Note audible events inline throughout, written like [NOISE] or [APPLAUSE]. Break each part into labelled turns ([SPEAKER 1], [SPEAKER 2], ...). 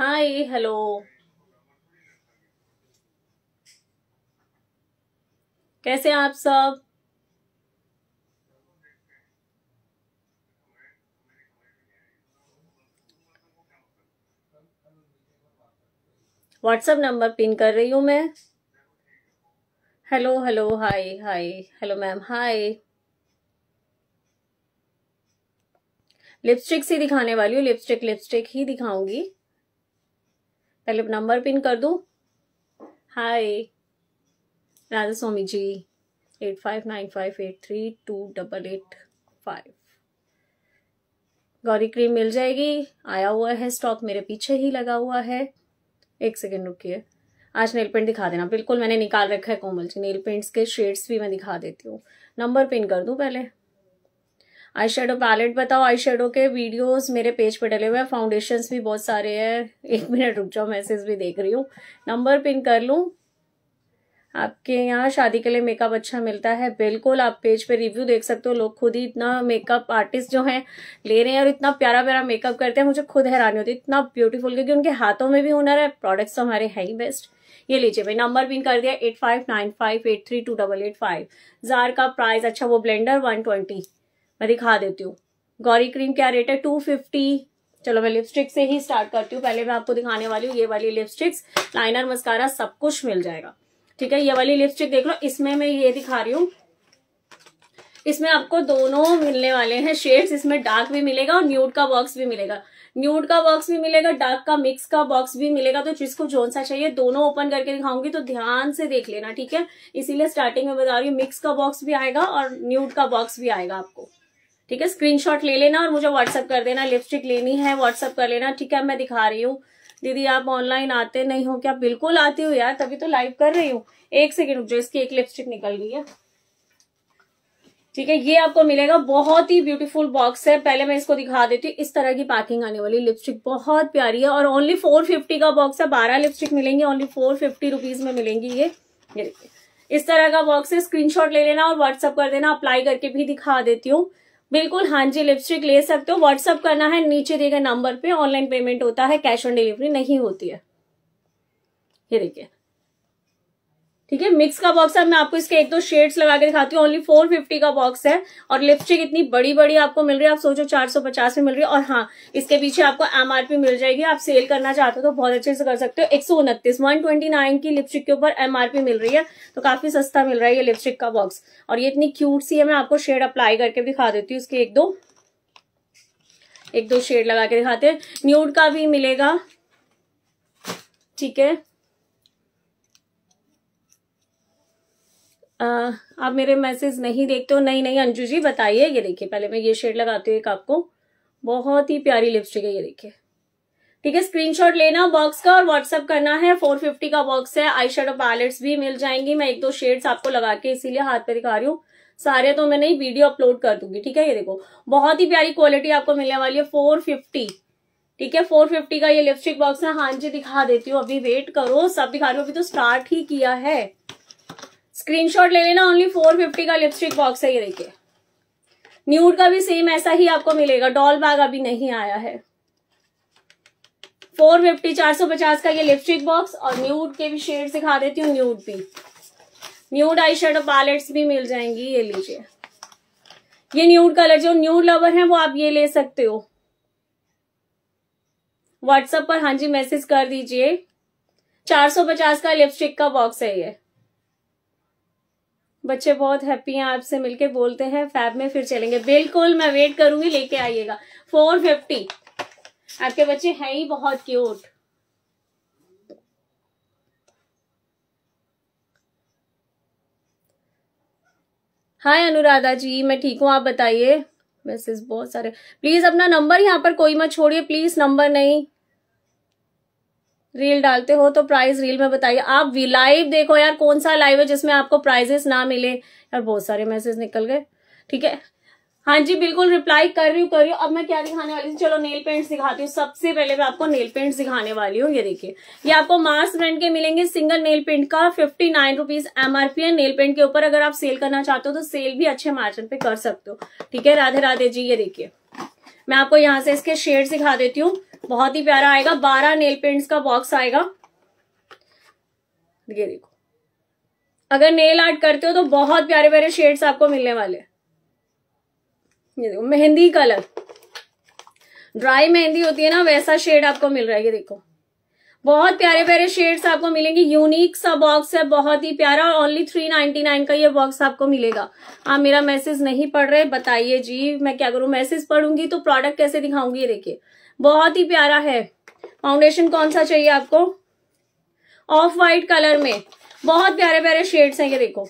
[SPEAKER 1] hi hello कैसे आप सब व्हाट्सएप नंबर पिन कर रही हूं मैं hello hello hi hi hello ma'am hi lipstick से दिखाने वाली हूँ लिपस्टिक लिपस्टिक ही दिखाऊंगी पहले नंबर पिन कर दूँ hi Radha Swami ji eight five nine five eight three two double eight five Gauri cream मिल जाएगी आया हुआ है स्टॉक मेरे पीछे ही लगा हुआ है एक सेकेंड रुकिए आज नेल पेंट दिखा देना बिल्कुल मैंने निकाल रखा है कोमल जी नेल पेंट्स के शेड्स भी मैं दिखा देती हूँ नंबर पिन कर दूँ पहले आई शेडो पैलेट बताओ आई शेडो के वीडियोस मेरे पेज पे डले हुए हैं फाउंडेशंस भी बहुत सारे हैं एक मिनट रुक जाओ मैसेज भी देख रही हूँ नंबर पिन कर लूँ आपके यहाँ शादी के लिए मेकअप अच्छा मिलता है बिल्कुल आप पेज पे रिव्यू देख सकते हो लोग खुद ही इतना मेकअप आर्टिस्ट जो है ले रहे हैं और इतना प्यारा प्यारा मेकअप करते हैं मुझे खुद हैरानी होती है इतना ब्यूटीफुल क्योंकि उनके हाथों में भी हुनर है प्रोडक्ट्स तो हमारे हैं ही बेस्ट ये लीजिए भाई नंबर पिन कर दिया eight five nine five eight three two double eight five jar का प्राइस अच्छा वो ब्लेंडर वन ट्वेंटी मैं दिखा देती हूँ गौरी क्रीम क्या रेट है टू फिफ्टी चलो मैं लिपस्टिक से ही स्टार्ट करती हूँ पहले मैं आपको दिखाने वाली हूँ ये वाली लिपस्टिक्स लाइनर मस्कारा सब कुछ मिल जाएगा ठीक है ये वाली लिपस्टिक देख लो इसमें मैं ये दिखा रही हूँ इसमें आपको दोनों मिलने वाले हैं शेड्स इसमें डार्क भी मिलेगा और न्यूड का बॉक्स भी मिलेगा न्यूड का बॉक्स भी मिलेगा डार्क का मिक्स का बॉक्स भी मिलेगा तो जिसको जोन सा चाहिए दोनों ओपन करके दिखाऊंगी तो ध्यान से देख लेना ठीक है इसीलिए स्टार्टिंग में बता रही हूँ मिक्स का बॉक्स भी आएगा और न्यूड का बॉक्स भी आएगा आपको ठीक है स्क्रीनशॉट ले लेना और मुझे व्हाट्सअप कर देना लिपस्टिक लेनी है व्हाट्सअप कर लेना ठीक है मैं दिखा रही हूँ दीदी आप ऑनलाइन आते नहीं हो क्या बिल्कुल आती हो यार तभी तो लाइव कर रही हूँ एक सेकेंड जो इसकी एक लिपस्टिक निकल गई है ठीक है ये आपको मिलेगा बहुत ही ब्यूटीफुल बॉक्स है पहले मैं इसको दिखा देती हूँ इस तरह की पैकिंग आने वाली लिपस्टिक बहुत प्यारी है और ओनली फोर फिफ्टी का बॉक्स है बारह लिपस्टिक मिलेंगी ओनली फोर फिफ्टी रुपीज में मिलेंगी ये इस तरह का बॉक्स है स्क्रीनशॉट ले लेना और व्हाट्सअप कर देना अप्लाई करके भी दिखा देती हूँ बिल्कुल हाँ जी लिपस्टिक ले सकते हो व्हाट्सअप करना है नीचे दिए गए नंबर पे ऑनलाइन पेमेंट होता है कैश ऑन डिलीवरी नहीं होती है ये देखिए ठीक है मिक्स का बॉक्स है मैं आपको इसके एक दो शेड्स लगा के दिखाती हूँ ओनली फोर फिफ्टी का बॉक्स है और लिपस्टिक इतनी बड़ी बड़ी आपको मिल रही है आप सोचो चार सौ पचास में मिल रही है और हाँ इसके पीछे आपको एमआरपी मिल जाएगी आप सेल करना चाहते हो तो बहुत अच्छे से कर सकते हो एक सौ उनतीस वन ट्वेंटी नाइन की लिपस्टिक के ऊपर एमआरपी मिल रही है तो काफी सस्ता मिल रहा है ये लिपस्टिक का बॉक्स और ये इतनी क्यूट सी है मैं आपको शेड अप्लाई करके दिखा देती हूँ इसके एक दो एक दो शेड लगा के दिखाते हैं न्यूड का भी मिलेगा ठीक है आप मेरे मैसेज नहीं देखते हो नहीं नहीं अंजू जी बताइए ये देखिए पहले मैं ये शेड लगाती हूँ एक आपको बहुत ही प्यारी लिपस्टिक है ये देखिए ठीक है स्क्रीनशॉट लेना बॉक्स का और व्हाट्सअप करना है 450 का बॉक्स है आई शेडो पैलेट्स भी मिल जाएंगी मैं एक दो शेड्स आपको लगा के इसीलिए हाथ पे दिखा रही हूँ सारे तो मैं नहीं वीडियो अपलोड कर दूंगी ठीक है ये देखो बहुत ही प्यारी क्वालिटी आपको मिलने वाली है फोर फिफ्टी ठीक है फोर फिफ्टी का ये लिपस्टिक बॉक्स है हाँ जी दिखा देती हूँ अभी वेट करो सब दिखा रही हूँ अभी तो स्टार्ट ही किया है स्क्रीनशॉट ले लेना ओनली फोर फिफ्टी का लिपस्टिक बॉक्स है ये देखिए न्यूड का भी सेम ऐसा ही आपको मिलेगा डॉल बैग अभी नहीं आया है फोर फिफ्टी चार सौ पचास का ये लिपस्टिक बॉक्स और न्यूड के भी शेड दिखा देती हूँ न्यूड भी न्यूड आई शेडो पैलेट्स भी मिल जाएंगी ये लीजिए ये न्यूड कलर जो न्यूड लवर है वो आप ये ले सकते हो व्हाट्सएप पर हाँ जी मैसेज कर दीजिए 450 का लिपस्टिक का बॉक्स है ये बच्चे बहुत हैप्पी हैं आपसे मिलके बोलते हैं फैब में फिर चलेंगे बिल्कुल मैं वेट करूंगी लेके आइएगा फोर फिफ्टी आपके बच्चे हैं ही बहुत क्यूट हाय अनुराधा जी मैं ठीक हूं आप बताइए मैसेज बहुत सारे प्लीज अपना नंबर यहाँ पर कोई मत छोड़िए प्लीज नंबर नहीं रील डालते हो तो प्राइस रील में बताइए आप लाइव देखो यार कौन सा लाइव है जिसमें आपको प्राइजेस ना मिले यार बहुत सारे मैसेज निकल गए ठीक है हाँ जी बिल्कुल रिप्लाई कर रही हूँ कर रही हूँ अब मैं क्या दिखाने वाली हूँ चलो नेल पेंट दिखाती हूँ सबसे पहले मैं आपको नेल पेंट दिखाने वाली हूँ ये देखिए ये आपको मार्स ब्रांड के मिलेंगे सिंगल नेल पेंट का फिफ्टी नाइन रुपीज एमआरपी है नेल पेंट के ऊपर अगर आप सेल करना चाहते हो तो सेल भी अच्छे मार्जिन पे कर सकते हो ठीक है राधे राधे जी ये देखिए मैं आपको यहाँ से इसके शेड दिखा देती हूँ बहुत ही प्यारा आएगा बारह नेल पेंट्स का बॉक्स आएगा ये देखो अगर नेल आर्ट करते हो तो बहुत प्यारे प्यारे शेड्स आपको मिलने वाले ये देखो मेहंदी कलर ड्राई मेहंदी होती है ना वैसा शेड आपको मिल रहा है ये देखो बहुत प्यारे प्यारे शेड्स आपको मिलेंगे यूनिक सा बॉक्स है बहुत ही प्यारा और ओनली थ्री नाइनटी नाइन का ये बॉक्स आपको मिलेगा आप मेरा मैसेज नहीं पढ़ रहे बताइए जी मैं क्या करूं मैसेज पढ़ूंगी तो प्रोडक्ट कैसे दिखाऊंगी ये देखिए बहुत ही प्यारा है फाउंडेशन कौन सा चाहिए आपको ऑफ वाइट कलर में बहुत प्यारे प्यारे शेड्स हैं ये देखो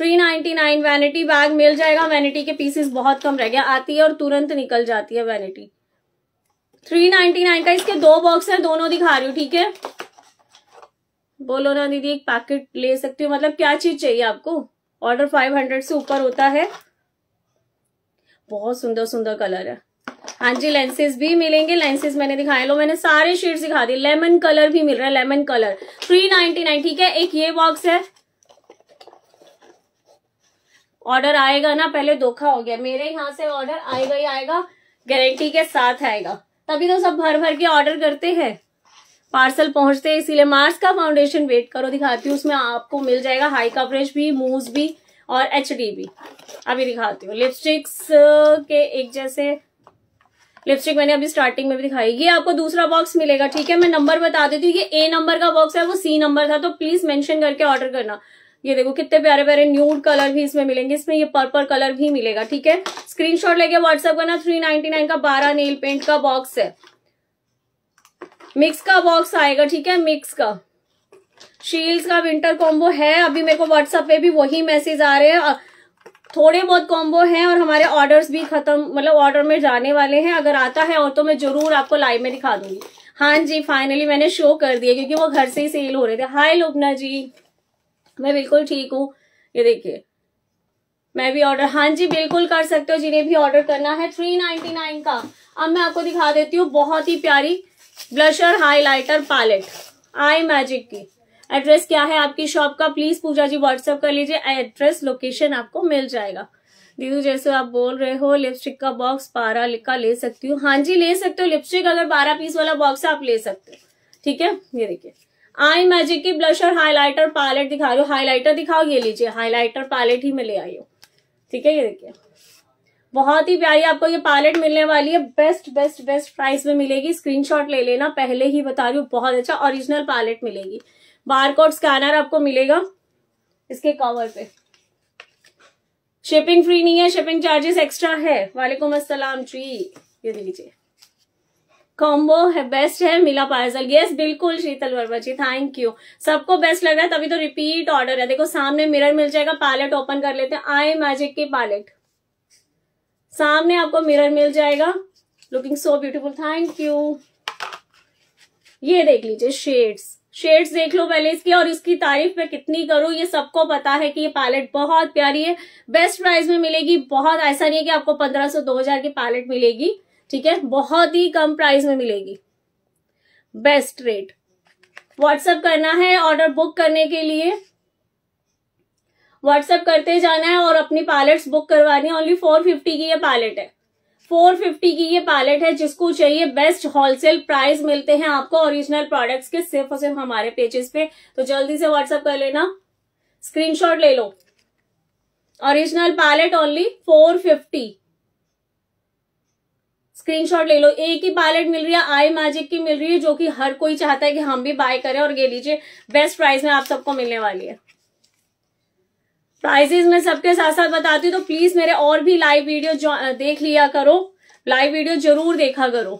[SPEAKER 1] 399 वैनिटी बैग मिल जाएगा वैनिटी के पीसेस बहुत कम रह गया आती है और तुरंत निकल जाती है वैनिटी 399 का इसके दो बॉक्स हैं दोनों दिखा रही हूँ ठीक है बोलो ना दीदी एक पैकेट ले सकती हूँ मतलब क्या चीज चाहिए आपको ऑर्डर 500 से ऊपर होता है बहुत सुंदर सुंदर कलर है हाँ जी लेंसेज भी मिलेंगे लेंसेज मैंने दिखाए लो मैंने सारे शेड दिखा दिए लेमन कलर भी मिल रहा है lemon colour three ninety nine ठीक है एक ये बॉक्स है ऑर्डर आएगा ना पहले धोखा हो गया मेरे यहाँ से ऑर्डर आएगा ही आएगा गारंटी के साथ आएगा तभी तो सब भर भर के ऑर्डर करते हैं पार्सल पहुंचते हैं इसीलिए मार्स का फाउंडेशन वेट करो दिखाती हूँ उसमें आपको मिल जाएगा हाई कवरेज भी मूव भी और एच भी अभी दिखाती हूँ लिपस्टिक्स के एक जैसे लिपस्टिक मैंने अभी स्टार्टिंग में भी दिखाई ये आपको दूसरा बॉक्स मिलेगा ठीक है मैं नंबर बता देती हूँ ये ए नंबर का बॉक्स है वो सी नंबर था तो प्लीज मेंशन करके ऑर्डर करना ये देखो कितने प्यारे प्यारे न्यूड कलर भी इसमें मिलेंगे इसमें ये पर्पल कलर भी मिलेगा ठीक है स्क्रीनशॉट लेके व्हाट्सएप करना थ्री नाइनटी नाइन का बारह नेल पेंट का बॉक्स है मिक्स का बॉक्स आएगा ठीक है मिक्स का शील्स का विंटर कॉम्बो है अभी मेरे को व्हाट्सएप पे भी वही मैसेज आ रहे हैं थोड़े बहुत कॉम्बो हैं और हमारे ऑर्डर्स भी खत्म मतलब ऑर्डर में जाने वाले हैं अगर आता है और तो मैं जरूर आपको लाइव में दिखा दूंगी हाँ जी फाइनली मैंने शो कर दिया क्योंकि वो घर से ही सेल हो रहे थे हाय लोपना जी मैं बिल्कुल ठीक हूँ ये देखिए मैं भी ऑर्डर हाँ जी बिल्कुल कर सकते हो जिन्हें भी ऑर्डर करना है थ्री नाइनटी नाइन का अब मैं आपको दिखा देती हूँ बहुत ही प्यारी blusher highlighter palette Eye magic की एड्रेस क्या है आपकी शॉप का प्लीज पूजा जी व्हाट्सअप कर लीजिए एड्रेस लोकेशन आपको मिल जाएगा दीदी जैसे आप बोल रहे हो लिपस्टिक का बॉक्स बारह का ले सकती हूँ हाँ जी ले सकते हो लिपस्टिक अगर बारह पीस वाला बॉक्स है आप ले सकते हो ठीक है ये देखिए आई मैजिक की ब्लश और हाईलाइटर पैलेट दिखा रही हूँ हाईलाइटर दिखाओ ये लीजिए हाईलाइटर पैलेट ही मैं ले आई हूँ ठीक है ये देखिए बहुत ही प्यारी आपको ये पैलेट मिलने वाली है बेस्ट बेस्ट बेस्ट प्राइस में मिलेगी स्क्रीनशॉट ले लेना पहले ही बता रही हूँ बहुत अच्छा ओरिजिनल पैलेट मिलेगी बारकोड स्कैनर आपको मिलेगा इसके कवर पे शिपिंग फ्री नहीं है शिपिंग चार्जेस एक्स्ट्रा है वालेकुम असलम जी ये लीजिए कॉम्बो है बेस्ट है मिला पार्सल यस बिल्कुल शीतल वर्मा जी थैंक यू सबको बेस्ट लग रहा है तभी तो रिपीट ऑर्डर है देखो सामने मिरर मिल जाएगा पैलेट ओपन कर लेते हैं आई मैजिक की पैलेट सामने आपको मिरर मिल जाएगा looking so beautiful thank you ये देख लीजिए शेड्स शेड्स देख लो पहले इसके और इसकी तारीफ मैं कितनी करूं ये सबको पता है कि ये पैलेट बहुत प्यारी है बेस्ट प्राइस में मिलेगी बहुत ऐसा नहीं है कि आपको 1500 2000 की पैलेट मिलेगी ठीक है बहुत ही कम प्राइस में मिलेगी बेस्ट रेट व्हाट्सअप करना है ऑर्डर बुक करने के लिए व्हाट्सअप करते जाना है और अपनी पैलेट्स बुक करवानी है ओनली फोर फिफ्टी की ये पैलेट है 450 की ये पैलेट है जिसको चाहिए बेस्ट होलसेल प्राइस मिलते हैं आपको ओरिजिनल प्रोडक्ट्स के सिर्फ और सिर्फ हमारे पेजेस पे तो जल्दी से व्हाट्सअप कर लेना स्क्रीनशॉट ले लो ओरिजिनल पैलेट ओनली 450 स्क्रीनशॉट ले लो एक ही पैलेट मिल रही है आई मैजिक की मिल रही है जो कि हर कोई चाहता है कि हम भी बाय करें और ये लीजिए बेस्ट प्राइस में आप सबको मिलने वाली है प्राइजेस मैं सबके साथ साथ बताती हूँ तो प्लीज मेरे और भी लाइव वीडियो देख लिया करो लाइव वीडियो जरूर देखा करो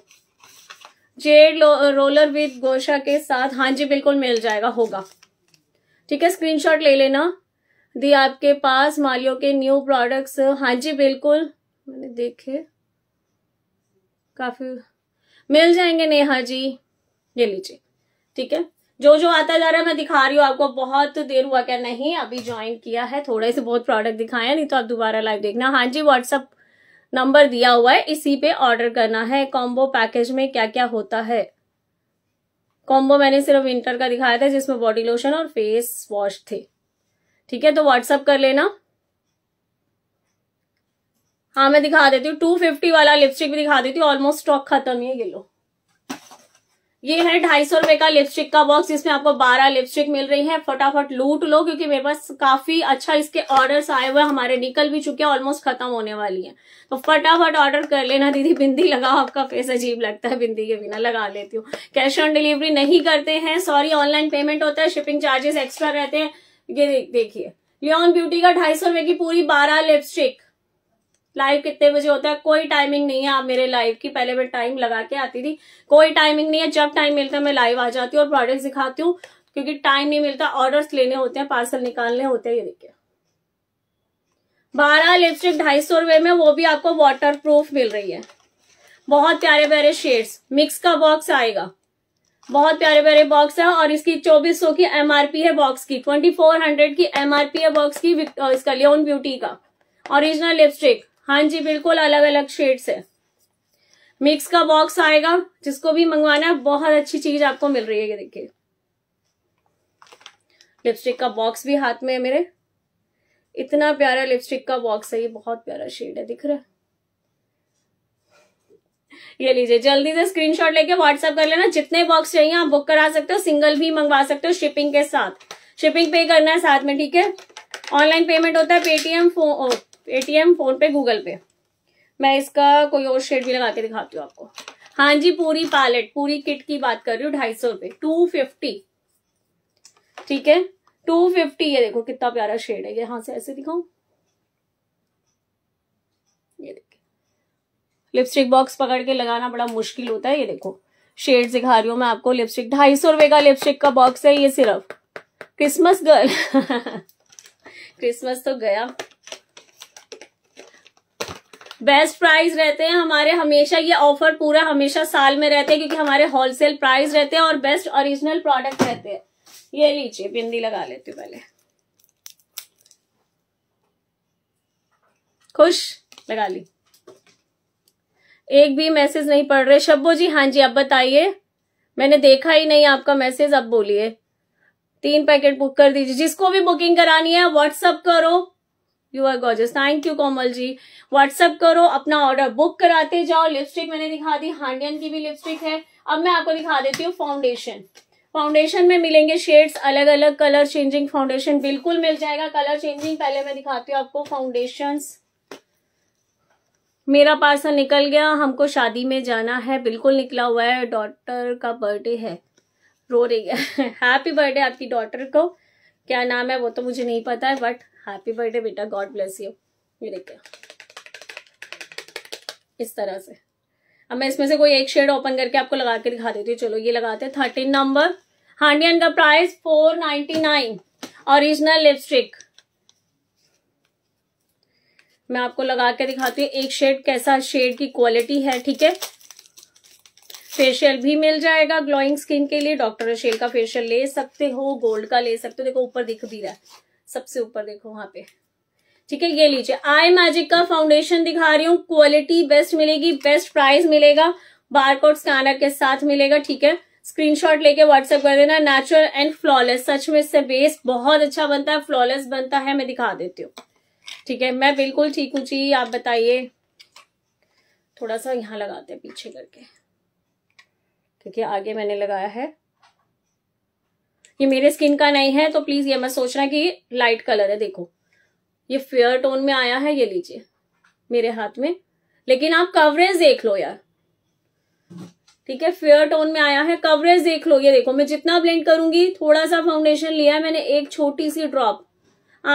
[SPEAKER 1] जेड रोलर विद गोशा के साथ हाँ जी बिल्कुल मिल जाएगा होगा ठीक है स्क्रीनशॉट ले लेना दी आपके पास मालियो के न्यू प्रोडक्ट्स हाँ जी बिल्कुल मैंने देखे काफी मिल जाएंगे नेहा जी ये लीजिए ठीक है जो जो आता जा रहा है मैं दिखा रही हूँ आपको बहुत देर हुआ क्या नहीं अभी ज्वाइन किया है थोड़े से बहुत प्रोडक्ट दिखाया नहीं तो आप दोबारा लाइव देखना हाँ जी व्हाट्सअप नंबर दिया हुआ है इसी पे ऑर्डर करना है कॉम्बो पैकेज में क्या क्या होता है कॉम्बो मैंने सिर्फ विंटर का दिखाया था जिसमें बॉडी लोशन और फेस वॉश थे ठीक है तो व्हाट्सअप कर लेना हाँ मैं दिखा देती हूँ टू फिफ्टी वाला लिपस्टिक भी दिखा देती हूँ ऑलमोस्ट स्टॉक खत्म ही है ये लोग ये है ढाई सौ रुपए का लिपस्टिक का बॉक्स इसमें आपको बारह लिपस्टिक मिल रही है फटाफट लूट लो क्योंकि मेरे पास काफी अच्छा इसके ऑर्डर्स आए हुए हमारे निकल भी चुके हैं ऑलमोस्ट खत्म होने वाली है तो फटाफट ऑर्डर कर लेना दीदी बिंदी लगाओ आपका फेस अजीब लगता है बिंदी के बिना लगा लेती हूँ कैश ऑन डिलीवरी नहीं करते हैं सॉरी ऑनलाइन पेमेंट होता है शिपिंग चार्जेस एक्स्ट्रा रहते हैं ये देखिए लियोन ब्यूटी का ढाई सौ रुपए की पूरी बारह लिपस्टिक लाइव कितने बजे होता है कोई टाइमिंग नहीं है आप मेरे लाइव की पहले मैं टाइम लगा के आती थी कोई टाइमिंग नहीं है जब टाइम मिलता है मैं लाइव आ जाती हूँ और प्रोडक्ट दिखाती हूँ क्योंकि टाइम नहीं मिलता ऑर्डर्स लेने होते हैं पार्सल निकालने होते हैं ये देखिए बारह लिपस्टिक ढाई सौ रुपए में वो भी आपको वाटर प्रूफ मिल रही है बहुत प्यारे प्यारे शेड्स मिक्स का बॉक्स आएगा बहुत प्यारे प्यारे बॉक्स है और इसकी चौबीस सौ की एमआरपी है बॉक्स की ट्वेंटी फोर हंड्रेड की एमआरपी है बॉक्स की इसका लियोन ब्यूटी का ओरिजिनल लिपस्टिक हाँ जी बिल्कुल अलग अलग शेड्स है मिक्स का बॉक्स आएगा जिसको भी मंगवाना है बहुत अच्छी चीज आपको मिल रही है देखिए लिपस्टिक का बॉक्स भी हाथ में है मेरे इतना प्यारा लिपस्टिक का बॉक्स है ये बहुत प्यारा शेड है दिख रहा है ये लीजिए जल्दी से स्क्रीनशॉट लेके व्हाट्सएप कर लेना जितने बॉक्स चाहिए आप बुक करा सकते हो सिंगल भी मंगवा सकते हो शिपिंग के साथ शिपिंग पे करना है साथ में ठीक है ऑनलाइन पेमेंट होता है Paytm phone Paytm phone pay Google pay मैं इसका कोई और शेड भी लगा के दिखाती हूँ आपको हाँ जी पूरी पैलेट पूरी किट की बात कर रही हूँ ढाई सौ रुपए टू फिफ्टी ठीक है टू फिफ्टी ये देखो कितना प्यारा शेड है ये यहां से ऐसे दिखाऊ ये देखिए लिपस्टिक बॉक्स पकड़ के लगाना बड़ा मुश्किल होता है ये देखो शेड दिखा रही हूँ मैं आपको लिपस्टिक ढाई सौ रुपए का लिपस्टिक का बॉक्स है ये सिर्फ क्रिसमस गर्ल क्रिसमस तो गया बेस्ट प्राइस रहते हैं हमारे हमेशा ये ऑफर पूरा हमेशा साल में रहते हैं क्योंकि हमारे होलसेल प्राइस रहते हैं और बेस्ट ओरिजिनल प्रोडक्ट रहते हैं ये लीजिए बिंदी लगा लेती हूँ पहले खुश लगा ली एक भी मैसेज नहीं पढ़ रहे शब्बो जी हाँ जी अब बताइए मैंने देखा ही नहीं आपका मैसेज अब बोलिए तीन पैकेट बुक कर दीजिए जिसको भी बुकिंग करानी है व्हाट्सअप करो you are gorgeous thank you Komal ji WhatsApp करो अपना ऑर्डर बुक कराते जाओ लिपस्टिक मैंने दिखा दी हांडियन की भी लिपस्टिक है अब मैं आपको दिखा देती हूँ फाउंडेशन फाउंडेशन में मिलेंगे शेड्स अलग अलग कलर चेंजिंग फाउंडेशन बिल्कुल मिल जाएगा कलर चेंजिंग पहले मैं दिखाती हूँ आपको फाउंडेशन मेरा पार्सल निकल गया हमको शादी में जाना है बिल्कुल निकला हुआ है डॉटर का बर्थडे है रो रही है हैप्पी [LAUGHS] बर्थडे आपकी डॉटर को क्या नाम है वो तो मुझे नहीं पता है बट हैप्पी बर्थडे बेटा गॉड ब्लेस यू ये देखिए इस तरह से अब मैं इसमें से कोई एक शेड ओपन करके आपको लगा के दिखा देती हूँ चलो ये लगाते हैं थर्टीन नंबर हांडियन का price four ninety nine original lipstick मैं आपको लगा के दिखाती हूँ एक शेड कैसा शेड की क्वालिटी है ठीक है फेशियल भी मिल जाएगा ग्लोइंग स्किन के लिए डॉक्टर शेल का फेशियल ले सकते हो गोल्ड का ले सकते हो देखो ऊपर दिख भी रहा है सबसे ऊपर देखो वहां पे ठीक है ये लीजिए आई मैजिक का फाउंडेशन दिखा रही हूँ क्वालिटी बेस्ट मिलेगी बेस्ट प्राइस मिलेगा बारकोड स्कैनर के साथ मिलेगा ठीक है स्क्रीनशॉट लेके व्हाट्सएप कर देना नेचुरल एंड फ्लॉलेस सच में इससे बेस बहुत अच्छा बनता है फ्लॉलेस बनता है मैं दिखा देती हूँ ठीक है मैं बिल्कुल ठीक हूँ जी आप बताइए थोड़ा सा यहाँ लगाते हैं पीछे करके क्योंकि आगे मैंने लगाया है ये मेरे स्किन का नहीं है तो प्लीज ये सोच रहा कि लाइट कलर है देखो ये फेयर टोन में आया है ये लीजिए मेरे हाथ में लेकिन आप कवरेज देख लो यार ठीक है फेयर टोन में आया है कवरेज देख लो ये देखो मैं जितना ब्लेंड करूंगी थोड़ा सा फाउंडेशन लिया है मैंने एक छोटी सी ड्रॉप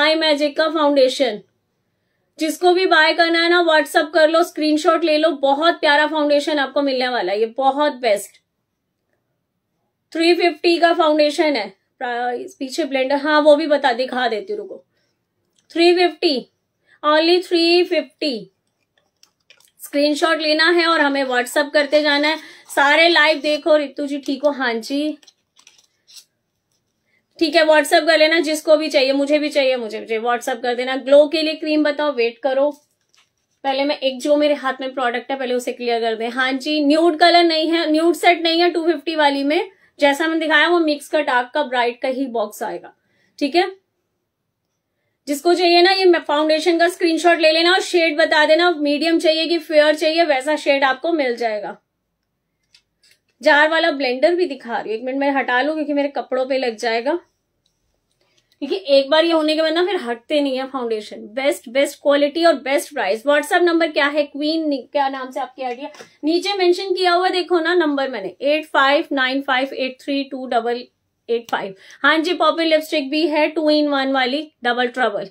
[SPEAKER 1] आई मैजिक का फाउंडेशन जिसको भी बाय करना है ना व्हाट्सअप कर लो स्क्रीनशॉट ले लो बहुत प्यारा फाउंडेशन आपको मिलने वाला है ये बहुत बेस्ट 350 का फाउंडेशन है पीछे ब्लेंडर हाँ वो भी बता दिखा देती रुको three fifty only three fifty shot लेना है और हमें व्हाट्सअप करते जाना है सारे लाइव देखो रितु जी ठीक हो हाँ जी ठीक है व्हाट्सअप कर लेना जिसको भी चाहिए मुझे भी चाहिए मुझे भी चाहिए व्हाट्सअप कर देना ग्लो के लिए क्रीम बताओ वेट करो पहले मैं एक जो मेरे हाथ में प्रोडक्ट है पहले उसे क्लियर कर दे हाँ जी न्यूड कलर नहीं है न्यूड सेट नहीं है टू फिफ्टी वाली में जैसा मैंने दिखाया वो मिक्स का डार्क का ब्राइट का ही बॉक्स आएगा ठीक है जिसको चाहिए ना ये फाउंडेशन का स्क्रीनशॉट ले लेना और शेड बता देना मीडियम चाहिए कि फेयर चाहिए वैसा शेड आपको मिल जाएगा जार वाला ब्लेंडर भी दिखा रही हूँ एक मिनट मैं हटा लू क्योंकि मेरे कपड़ों पे लग जाएगा क्योंकि एक बार ये होने के बाद ना फिर हटते नहीं है फाउंडेशन बेस्ट बेस्ट क्वालिटी और बेस्ट प्राइस व्हाट्सएप नंबर क्या है क्वीन क्या नाम से आपकी आइडिया नीचे मेंशन किया हुआ देखो ना नंबर मैंने eight five nine five eight three two double eight five हाँ जी पॉपी लिपस्टिक भी है टू इन वन वाली डबल ट्रबल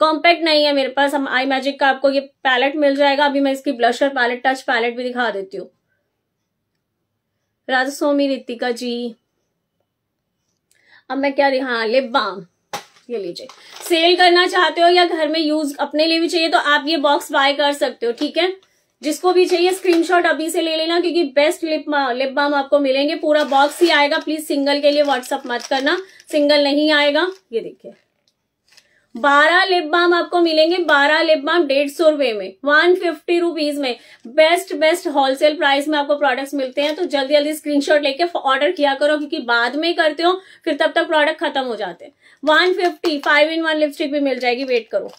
[SPEAKER 1] कॉम्पैक्ट नहीं है मेरे पास हम आई मैजिक का आपको ये पैलेट मिल जाएगा अभी मैं इसकी ब्लशर पैलेट टच पैलेट भी दिखा देती हूँ राजस्वामी रितिका जी अब मैं क्या हाँ लिप बाम ये लीजिए सेल करना चाहते हो या घर में यूज अपने लिए भी चाहिए तो आप ये बॉक्स बाय कर सकते हो ठीक है जिसको भी चाहिए स्क्रीनशॉट अभी से ले लेना क्योंकि बेस्ट लिप लिप बाम आपको मिलेंगे पूरा बॉक्स ही आएगा प्लीज सिंगल के लिए व्हाट्सअप मत करना सिंगल नहीं आएगा ये देखिए बारह लिप बाम आपको मिलेंगे बारह लिप बाम डेढ़ सौ रुपए में वन फिफ्टी रुपीज में बेस्ट बेस्ट होलसेल प्राइस में आपको प्रोडक्ट्स मिलते हैं तो जल्दी जल्दी स्क्रीनशॉट लेके ऑर्डर किया करो क्योंकि बाद में करते हो फिर तब तक प्रोडक्ट खत्म हो जाते हैं one fifty five in one lipstick भी मिल जाएगी वेट करो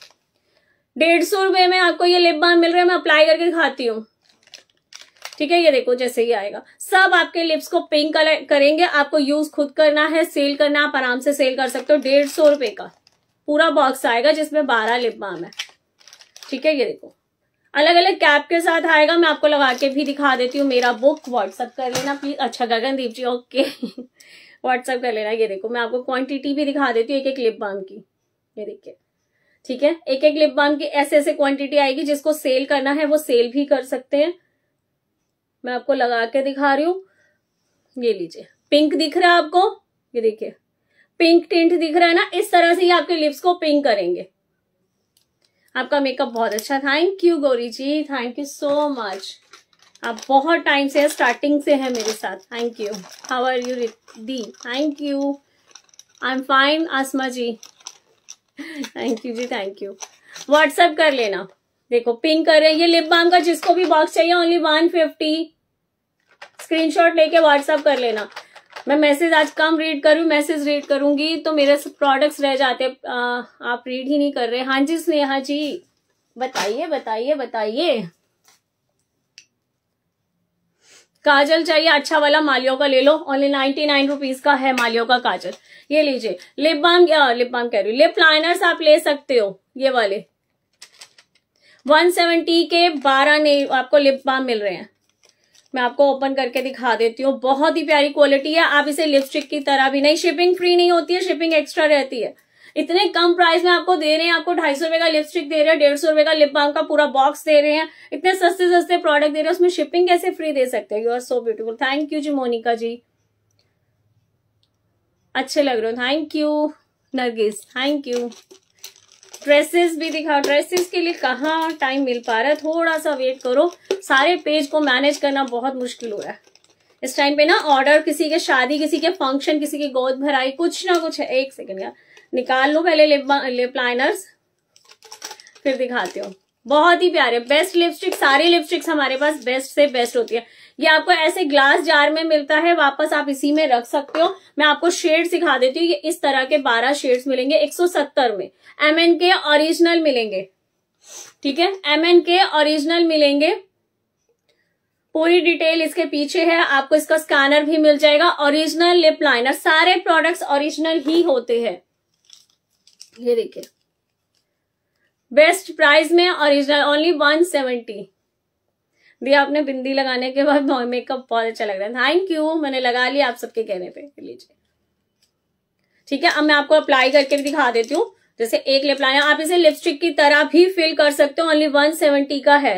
[SPEAKER 1] डेढ़ सौ रुपए में आपको ये लिप बाम मिल रहा है मैं अप्लाई करके खाती हूँ ठीक है ये देखो जैसे ही आएगा सब आपके लिप्स को पिंक कलर करेंगे आपको यूज खुद करना है सेल करना आप आराम से सेल कर सकते हो डेढ़ सौ रुपए का पूरा बॉक्स आएगा जिसमें बारह लिप बाम है ठीक है ये देखो अलग अलग कैप के साथ आएगा मैं आपको लगा के भी दिखा देती हूँ मेरा बुक व्हाट्सअप कर लेना प्लीज अच्छा गगनदीप जी ओके व्हाट्सअप [LAUGHS] कर लेना ये देखो मैं आपको क्वांटिटी भी दिखा देती हूँ एक एक लिप बाम की ये देखिए ठीक है एक एक लिप बाम की ऐसे ऐसे क्वांटिटी आएगी जिसको सेल करना है वो सेल भी कर सकते हैं मैं आपको लगा के दिखा रही हूँ ये लीजिए पिंक दिख रहा है आपको ये देखिए पिंक टिंट दिख रहा है ना इस तरह से ही आपके लिप्स को पिंक करेंगे आपका मेकअप बहुत अच्छा thank you Gauri ji thank you so much आप बहुत टाइम से स्टार्टिंग से है मेरे साथ thank you how are you दी thank you I am fine Asma ji thank you ji thank you WhatsApp कर लेना देखो पिंक कर हैं ये लिप बाम का जिसको भी बॉक्स चाहिए ओनली वन फिफ्टी स्क्रीन लेके व्हाट्सएप कर लेना मैं मैसेज आज कम रीड करूँ मैसेज रीड करूंगी तो मेरे प्रोडक्ट्स रह जाते आ, आप रीड ही नहीं कर रहे हाँ जी स्नेहा जी बताइए बताइए बताइए काजल चाहिए अच्छा वाला मालियो का ले लो ओनली नाइनटी नाइन रुपीज का है मालियो का काजल ये लीजिए लिप बाम लिप बाम कह रही हूँ लिप लाइनर्स आप ले सकते हो ये वाले 170 के 12 ने आपको लिप बाम मिल रहे हैं मैं आपको ओपन करके दिखा देती हूँ बहुत ही प्यारी क्वालिटी है आप इसे लिपस्टिक की तरह भी नहीं शिपिंग फ्री नहीं होती है शिपिंग एक्स्ट्रा रहती है इतने कम प्राइस में आपको दे रहे हैं आपको ढाई सौ रुपए का लिपस्टिक दे रहे हैं डेढ़ सौ रुपए का लिप बाम का पूरा बॉक्स दे रहे हैं इतने सस्ते सस्ते प्रोडक्ट दे रहे हैं उसमें शिपिंग कैसे फ्री दे सकते हैं you are so beautiful thank you ji Monika ji अच्छे लग रहे हो thank you Nargis thank you dresses भी दिखाओ ड्रेसेस के लिए कहाँ टाइम मिल पा रहा है थोड़ा सा वेट करो सारे पेज को मैनेज करना बहुत मुश्किल हो रहा है इस टाइम पे ना ऑर्डर किसी के शादी किसी के फंक्शन किसी की गोद भराई कुछ ना कुछ है एक सेकेंड यार निकाल लो पहले लिप लिप लाइनर्स फिर दिखाते हो बहुत ही प्यारे बेस्ट लिपस्टिक सारी लिपस्टिक्स हमारे पास बेस्ट से बेस्ट होती है ये आपको ऐसे ग्लास जार में मिलता है वापस आप इसी में रख सकते हो मैं आपको शेड सिखा देती हूँ ये इस तरह के बारह शेड्स मिलेंगे 170 में एम एन के ओरिजिनल मिलेंगे ठीक है एम एन के ओरिजिनल मिलेंगे पूरी डिटेल इसके पीछे है आपको इसका स्कैनर भी मिल जाएगा ओरिजिनल लिप लाइनर सारे प्रोडक्ट्स ओरिजिनल ही होते हैं ये देखिए बेस्ट प्राइस में ओरिजिनल ओनली वन सेवेंटी दी आपने बिंदी लगाने के बाद मेकअप बहुत अच्छा लग रहा है थैंक यू मैंने लगा लिया आप सबके कहने पे लीजिए ठीक है अब मैं आपको अप्लाई करके दिखा देती हूँ जैसे एक लिप लाइनर आप इसे लिपस्टिक की तरह भी फिल कर सकते हो ओनली वन सेवेंटी का है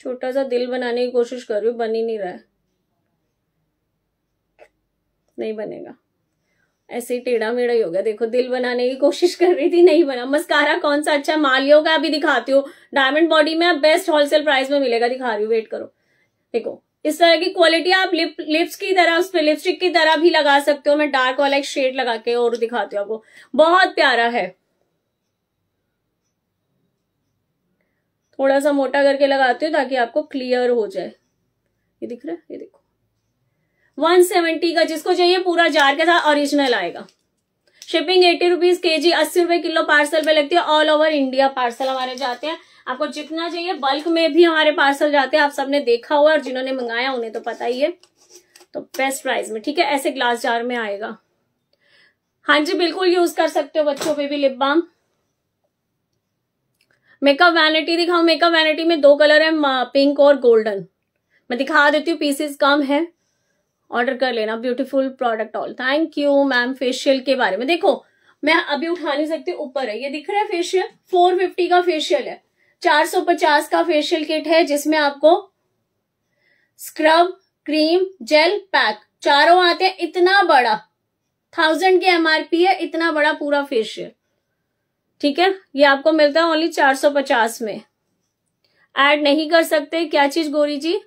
[SPEAKER 1] छोटा सा दिल बनाने की कोशिश कर रही हूं बन ही नहीं रहा है नहीं बनेगा ऐसे ही टेढ़ा मेढ़ा ही हो गया देखो दिल बनाने की कोशिश कर रही थी नहीं बना मस्कारा कौन सा अच्छा मालियो का अभी दिखाती हूँ डायमंड बॉडी में आप बेस्ट होलसेल प्राइस में मिलेगा दिखा रही हूँ वेट करो देखो इस तरह की क्वालिटी आप लिप लिप्स की तरह उस पर लिपस्टिक की तरह भी लगा सकते हो मैं डार्क वाला एक शेड लगा के और दिखाती हूँ आपको बहुत प्यारा है थोड़ा सा मोटा करके लगाती हूँ ताकि आपको क्लियर हो जाए ये दिख रहा है ये देखो वन सेवेंटी का जिसको चाहिए पूरा जार के साथ ओरिजिनल आएगा शिपिंग एटी रुपीज के जी अस्सी रुपए किलो पार्सल पे लगती है ऑल ओवर इंडिया पार्सल हमारे जाते हैं आपको जितना चाहिए बल्क में भी हमारे पार्सल जाते हैं आप सबने देखा हुआ और जिन्होंने मंगाया उन्हें तो पता ही है तो बेस्ट प्राइस में ठीक है ऐसे ग्लास जार में आएगा हाँ जी बिल्कुल यूज कर सकते हो बच्चों पे भी लिप बाम मेकअप वैनिटी दिखाऊ मेकअप वैनिटी में दो कलर है पिंक और गोल्डन मैं दिखा देती हूँ पीसेस कम है ऑर्डर कर लेना beautiful product all thank you ma'am facial के बारे में देखो मैं अभी उठा नहीं सकती ऊपर है ये दिख रहा है फेशियल 450 का फेशियल है 450 का फेशियल किट है जिसमें आपको स्क्रब क्रीम जेल पैक चारों आते हैं इतना बड़ा थाउजेंड के एमआरपी है इतना बड़ा पूरा फेशियल ठीक है ये आपको मिलता है ओनली 450 में ऐड नहीं कर सकते क्या चीज गोरी जी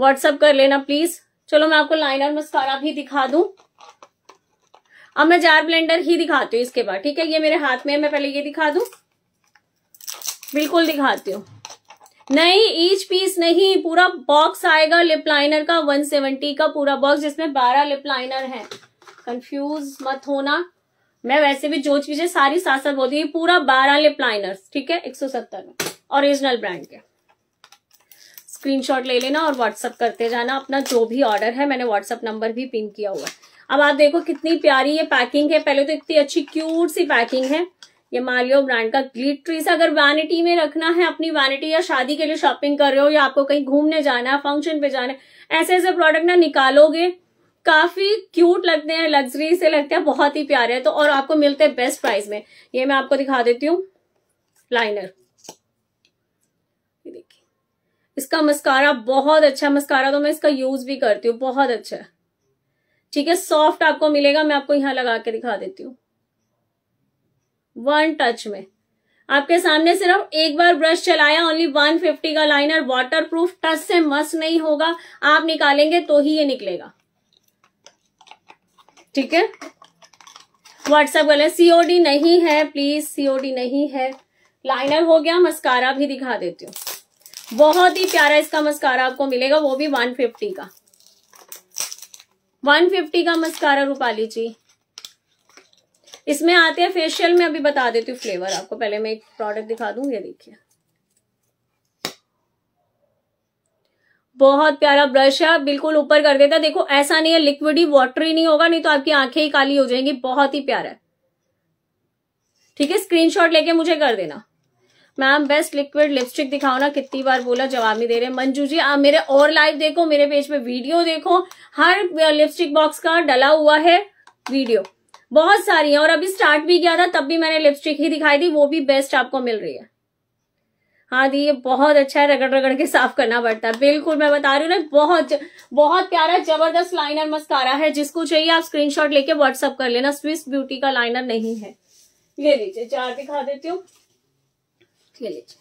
[SPEAKER 1] व्हाट्सअप कर लेना प्लीज चलो मैं आपको लाइनर मस्कारा भी दिखा दूं अब मैं जार ब्लेंडर ही दिखाती हूँ इसके बाद ठीक है ये मेरे हाथ में है मैं पहले ये दिखा दू बिल्कुल दिखाती हूँ नहीं ईच पीस नहीं पूरा बॉक्स आएगा लिप लाइनर का 170 का पूरा बॉक्स जिसमें 12 लिप लाइनर है कंफ्यूज मत होना मैं वैसे भी जो चीजें सारी साथ साथ बोलती हूँ पूरा 12 लिप लाइनर ठीक है 170 में ओरिजिनल ब्रांड के स्क्रीनशॉट ले लेना और व्हाट्सअप करते जाना अपना जो भी ऑर्डर है मैंने व्हाट्सअप नंबर भी पिन किया हुआ है अब आप देखो कितनी प्यारी ये पैकिंग है पहले तो इतनी अच्छी क्यूट सी पैकिंग है ये मालियो ब्रांड का ग्लिटरीस अगर वैनिटी में रखना है अपनी वैनिटी या शादी के लिए शॉपिंग कर रहे हो या आपको कहीं घूमने जाना है फंक्शन पे जाना है ऐसे ऐसे प्रोडक्ट ना निकालोगे काफी क्यूट लगते हैं लग्जरी से लगते हैं बहुत ही प्यारे है तो और आपको मिलते हैं बेस्ट प्राइस में ये मैं आपको दिखा देती हूँ लाइनर इसका मस्कारा बहुत अच्छा मस्कारा तो मैं इसका यूज भी करती हूँ बहुत अच्छा है ठीक है सॉफ्ट आपको मिलेगा मैं आपको यहां लगा के दिखा देती हूँ वन टच में आपके सामने सिर्फ एक बार ब्रश चलाया ओनली 150 का लाइनर वाटर प्रूफ टच से मस्त नहीं होगा आप निकालेंगे तो ही ये निकलेगा ठीक है व्हाट्सएप वाले सीओडी नहीं है प्लीज सीओडी नहीं है लाइनर हो गया मस्कारा भी दिखा देती हूँ बहुत ही प्यारा इसका मस्कारा आपको मिलेगा वो भी 150 का 150 का मस्कारा रूपाली जी इसमें आते हैं फेशियल में अभी बता देती हूँ फ्लेवर आपको पहले मैं एक प्रोडक्ट दिखा दूं ये देखिए बहुत प्यारा ब्रश है बिल्कुल ऊपर कर देता है देखो ऐसा नहीं है लिक्विड ही वाटर ही नहीं होगा नहीं तो आपकी आंखें ही काली हो जाएंगी बहुत ही प्यारा है ठीक है स्क्रीनशॉट लेके मुझे कर देना मैम बेस्ट लिक्विड लिपस्टिक दिखाओ ना कितनी बार बोला जवाब नहीं दे रहे मंजू जी आप मेरे और लाइव देखो मेरे पेज पे वीडियो देखो हर लिपस्टिक बॉक्स का डला हुआ है वीडियो बहुत सारी है और अभी स्टार्ट भी किया था तब भी मैंने लिपस्टिक ही दिखाई थी वो भी बेस्ट आपको मिल रही है हाँ दी ये बहुत अच्छा है रगड़ रगड़ के साफ करना पड़ता है बिल्कुल मैं बता रही हूँ ना बहुत बहुत प्यारा जबरदस्त लाइनर मस्कारा है जिसको चाहिए आप स्क्रीनशॉट लेके व्हाट्सअप कर लेना स्विस ब्यूटी का लाइनर नहीं है ले लीजिए चार दिखा देती हूँ ले लीजिए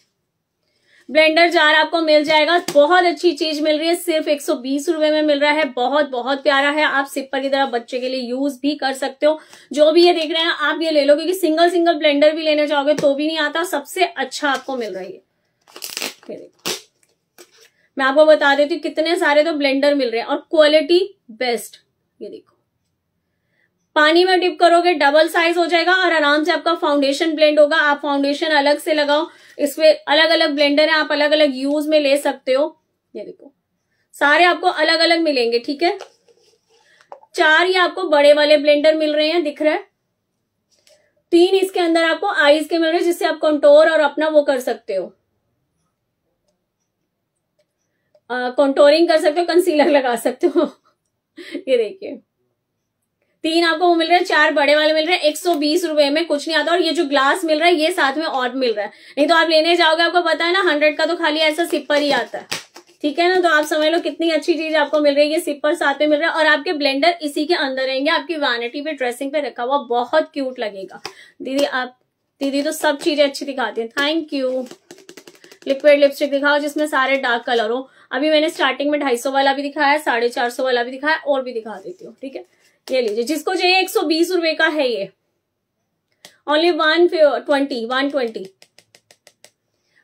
[SPEAKER 1] ब्लेंडर जार आपको मिल जाएगा बहुत अच्छी चीज मिल रही है सिर्फ एक सौ रुपए में मिल रहा है बहुत बहुत प्यारा है आप सिपर की तरह बच्चे के लिए यूज भी कर सकते हो जो भी ये देख रहे हैं आप ये ले लो क्योंकि सिंगल सिंगल ब्लेंडर भी लेने जाओगे तो भी नहीं आता सबसे अच्छा आपको मिल रही है मैं आपको बता देती हूँ कितने सारे तो ब्लेंडर मिल रहे हैं और क्वालिटी बेस्ट ये देखो पानी में डिप करोगे डबल साइज हो जाएगा और आराम से आपका फाउंडेशन ब्लेंड होगा आप फाउंडेशन अलग से लगाओ इसमें अलग अलग ब्लेंडर है आप अलग अलग यूज में ले सकते हो ये देखो सारे आपको अलग अलग मिलेंगे ठीक है चार ये आपको बड़े वाले ब्लेंडर मिल रहे हैं दिख रहा है तीन इसके अंदर आपको आईज के मिल रहे हैं जिससे आप कंटोर और अपना वो कर सकते हो कंटोरिंग कर सकते हो कंसीलर लगा सकते हो [LAUGHS] ये देखिए तीन आपको वो मिल रहा है चार बड़े वाले मिल रहे हैं एक सौ बीस रुपए में कुछ नहीं आता और ये जो ग्लास मिल रहा है ये साथ में और मिल रहा है नहीं तो आप लेने जाओगे आपको पता है ना हंड्रेड का तो खाली ऐसा सिप्पर ही आता है ठीक है ना तो आप समझ लो कितनी अच्छी चीज आपको मिल रही है ये सिप्पर साथ में मिल रहा है और आपके ब्लेंडर इसी के अंदर रहेंगे आपकी वैनिटी पे ड्रेसिंग पे रखा हुआ बहुत क्यूट लगेगा दीदी आप दीदी तो सब चीजें अच्छी दिखाती है थैंक यू लिक्विड लिपस्टिक दिखाओ जिसमें सारे डार्क कलर हो अभी मैंने स्टार्टिंग में ढाई सौ वाला भी दिखाया साढ़े चार सौ वाला भी दिखाया और भी दिखा देती हूँ ठीक है ये लीजिए जिसको चाहिए एक सौ बीस रुपए का है ये only one twenty one twenty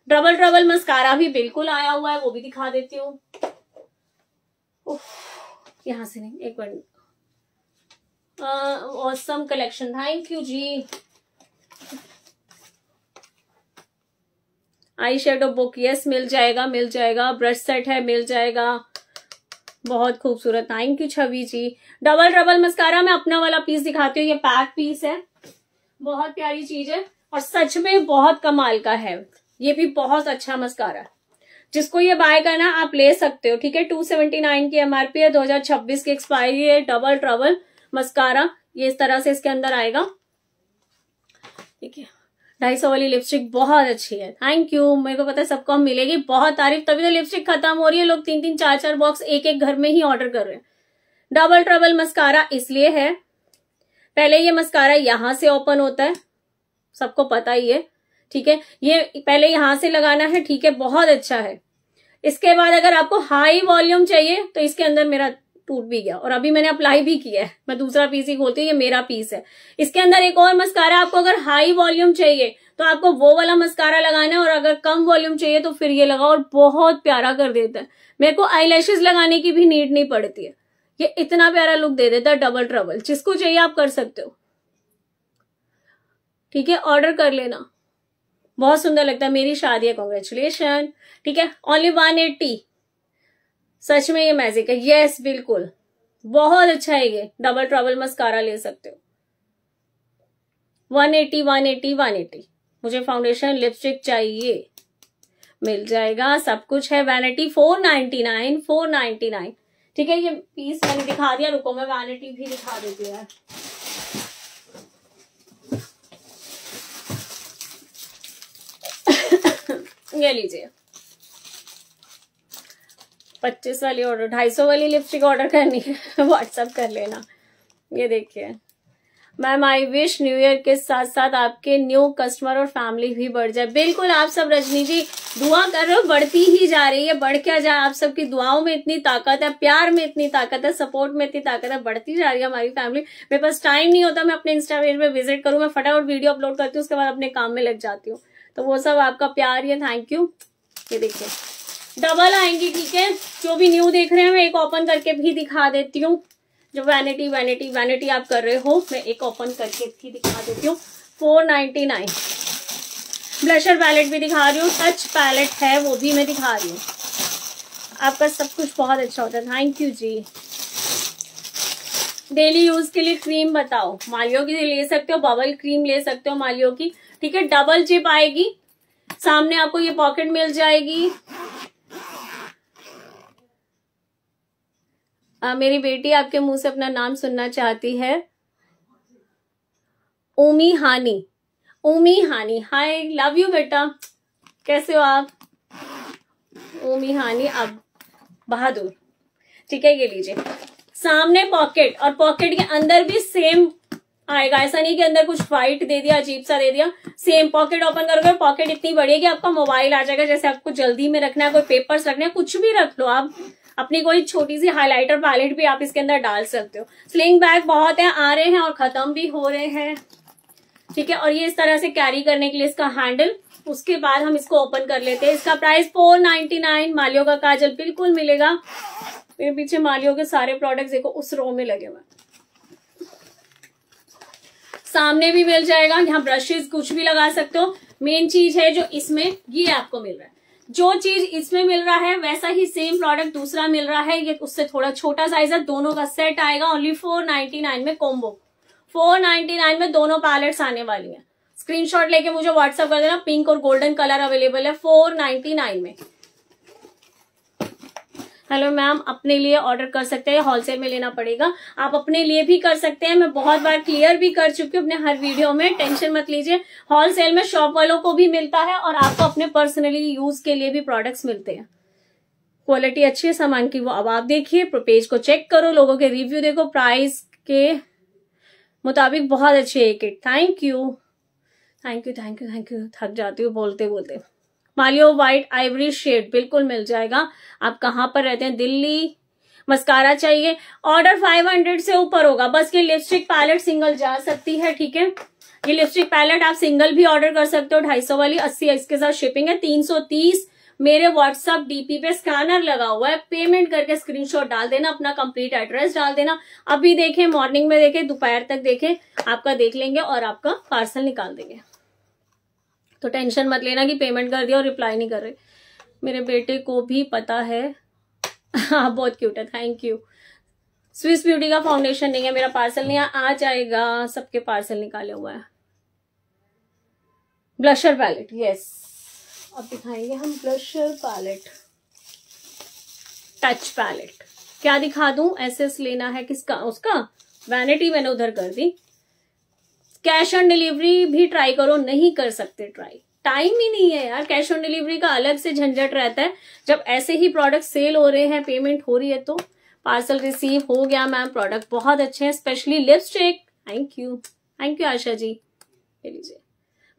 [SPEAKER 1] double double mascara भी बिल्कुल आया हुआ है वो भी दिखा देती हूँ यहां से नहीं एक minute awesome collection thank you ji eye shadow book yes मिल जाएगा मिल जाएगा ब्रश सेट है मिल जाएगा बहुत खूबसूरत thank you Chhavi ji double double mascara मैं अपना वाला पीस दिखाती हूँ ये पैक पीस है बहुत प्यारी चीज है और सच में बहुत कमाल का है ये भी बहुत अच्छा मस्कारा जिसको ये बाय करना आप ले सकते हो ठीक है टू सेवेंटी नाइन की एमआरपी है 2026 की एक्सपायरी है डबल ट्रबल मस्कारा ये इस तरह से इसके अंदर आएगा ठीक है ढाई सौ वाली लिपस्टिक बहुत अच्छी है थैंक यू मेरे को पता है सबको मिलेगी बहुत तारीफ तभी तो लिपस्टिक खत्म हो रही है लोग तीन तीन चार चार बॉक्स एक एक घर में ही ऑर्डर कर रहे हैं डबल ट्रबल मस्कारा इसलिए है पहले ये मस्कारा यहां से ओपन होता है सबको पता ही है ठीक है ये पहले यहां से लगाना है ठीक है बहुत अच्छा है इसके बाद अगर आपको हाई वॉल्यूम चाहिए तो इसके अंदर मेरा टूट भी गया और अभी मैंने अप्लाई भी किया है मैं दूसरा पीस ही खोलती हूँ ये मेरा पीस है इसके अंदर एक और मस्कारा आपको अगर हाई वॉल्यूम चाहिए तो आपको वो वाला मस्कारा लगाना है और अगर कम वॉल्यूम चाहिए तो फिर ये लगाओ और बहुत प्यारा कर देता है मेरे को आई लगाने की भी नीड नहीं पड़ती है ये इतना प्यारा लुक दे देता है डबल ट्रबल जिसको चाहिए आप कर सकते हो ठीक है ऑर्डर कर लेना बहुत सुंदर लगता है मेरी शादी है कॉन्ग्रेचुलेशन ठीक है ओनली वन एट्टी सच में ये मैजिक है यस बिल्कुल बहुत अच्छा है ये डबल ट्रबल मस्कारा ले सकते हो 180 180 180 मुझे फाउंडेशन लिपस्टिक चाहिए मिल जाएगा सब कुछ है vanity four 499 nine four ninety nine ठीक है ये पीस मैंने दिखा दिया रुको मैं वैनिटी भी दिखा देती हूँ [LAUGHS] ये लीजिए पच्चीस वाली ऑर्डर ढाई सौ वाली लिपस्टिक ऑर्डर करनी है व्हाट्सअप [LAUGHS] कर लेना ये देखिए ma'am I wish new year के साथ साथ आपके न्यू कस्टमर और फैमिली भी बढ़ जाए बिल्कुल आप सब रजनी जी दुआ कर रहे हो बढ़ती ही जा रही है बढ़ क्या जाए आप सबकी दुआओं में इतनी ताकत है प्यार में इतनी ताकत है सपोर्ट में इतनी ताकत है बढ़ती जा रही है हमारी फैमिली मेरे पास टाइम नहीं होता मैं अपने इंस्टा पेज विजिट करूँ मैं फटाफट वीडियो अपलोड करती हूँ उसके बाद अपने काम में लग जाती हूँ तो वो सब आपका प्यार या थैंक यू ये देखिए डबल आएंगी ठीक है जो भी न्यू देख रहे हैं मैं एक ओपन करके भी दिखा देती हूँ जो वैनिटी वैनिटी वैनिटी आप कर रहे हो मैं एक ओपन करके भी दिखा देती हूँ four ninety nine blusher palette भी दिखा रही हूँ टच पैलेट है वो भी मैं दिखा रही हूँ आपका सब कुछ बहुत अच्छा होता है thank you ji daily use के लिए क्रीम बताओ मालियो की ले सकते हो बबल क्रीम ले सकते हो मालियो की ठीक है डबल जिप आएगी सामने आपको ये पॉकेट मिल जाएगी आ, मेरी बेटी आपके मुंह से अपना नाम सुनना चाहती है उमी हानी उमी हानी हाय लव यू बेटा कैसे हो आप ओमी हानी अब बहादुर ठीक है ये लीजिए सामने पॉकेट और पॉकेट के अंदर भी सेम आएगा ऐसा नहीं कि अंदर कुछ व्हाइट दे दिया अजीब सा दे दिया सेम पॉकेट ओपन करोगे पॉकेट इतनी बड़ी है कि आपका मोबाइल आ जाएगा जैसे आपको जल्दी में रखना है कोई पेपर्स रखना है कुछ भी रख लो आप अपनी कोई छोटी सी हाईलाइटर पैलेट भी आप इसके अंदर डाल सकते हो स्लिंग बैग बहुत है आ रहे हैं और खत्म भी हो रहे हैं ठीक है और ये इस तरह से कैरी करने के लिए इसका हैंडल उसके बाद हम इसको ओपन कर लेते हैं इसका price four ninety nine Maliao का काजल बिल्कुल मिलेगा मेरे पीछे मालियो के सारे प्रोडक्ट्स देखो उस रो में लगे हुए सामने भी मिल जाएगा यहाँ ब्रशेस कुछ भी लगा सकते हो मेन चीज है जो इसमें ये आपको मिल रहा है जो चीज इसमें मिल रहा है वैसा ही सेम प्रोडक्ट दूसरा मिल रहा है ये उससे थोड़ा छोटा साइज है दोनों का सेट आएगा ओनली फोर नाइनटी नाइन में कॉम्बो फोर नाइनटी नाइन में दोनों पैलेट्स आने वाली हैं स्क्रीनशॉट लेके मुझे व्हाट्सअप कर देना पिंक और गोल्डन कलर अवेलेबल है फोर नाइनटी नाइन में हेलो मैम अपने लिए ऑर्डर कर सकते हैं होलसेल में लेना पड़ेगा आप अपने लिए भी कर सकते हैं मैं बहुत बार क्लियर भी कर चुकी हूँ अपने हर वीडियो में टेंशन मत लीजिए होलसेल में शॉप वालों को भी मिलता है और आपको अपने पर्सनली यूज के लिए भी प्रोडक्ट्स मिलते हैं क्वालिटी अच्छी है सामान की वो अब आप देखिए पेज को चेक करो लोगों के रिव्यू देखो प्राइस के मुताबिक बहुत अच्छी है kit thank you thank you thank you thank you थक जाती हूँ बोलते बोलते मालियो व्हाइट आइवरी शेड बिल्कुल मिल जाएगा आप कहां पर रहते हैं दिल्ली मस्कारा चाहिए ऑर्डर 500 से ऊपर होगा बस ये लिपस्टिक पैलेट सिंगल जा सकती है ठीक है ये लिपस्टिक पैलेट आप सिंगल भी ऑर्डर कर सकते हो ढाई सौ वाली अस्सी इसके साथ शिपिंग है तीन सौ तीस मेरे व्हाट्सअप डीपी पे स्कैनर लगा हुआ है पेमेंट करके स्क्रीनशॉट डाल देना अपना कंप्लीट एड्रेस डाल देना अभी देखें मॉर्निंग में देखें दोपहर तक देखें आपका देख लेंगे और आपका पार्सल निकाल देंगे तो टेंशन मत लेना कि पेमेंट कर दिया और रिप्लाई नहीं कर रहे मेरे बेटे को भी पता है हाँ [LAUGHS] बहुत क्यूट है थैंक यू स्विस ब्यूटी का फाउंडेशन नहीं है मेरा पार्सल नहीं है आ जाएगा सबके पार्सल निकाले हुआ है ब्लशर पैलेट यस अब दिखाएंगे हम ब्लशर पैलेट टच पैलेट क्या दिखा दूं एस लेना है किसका उसका वैनिटी मैंने उधर कर दी कैश ऑन डिलीवरी भी ट्राई करो नहीं कर सकते ट्राई टाइम ही नहीं है यार कैश ऑन डिलीवरी का अलग से झंझट रहता है जब ऐसे ही प्रोडक्ट सेल हो रहे हैं पेमेंट हो रही है तो पार्सल रिसीव हो गया मैम प्रोडक्ट बहुत अच्छे हैं specially lipstick thank you thank you Asha ji ले लीजिए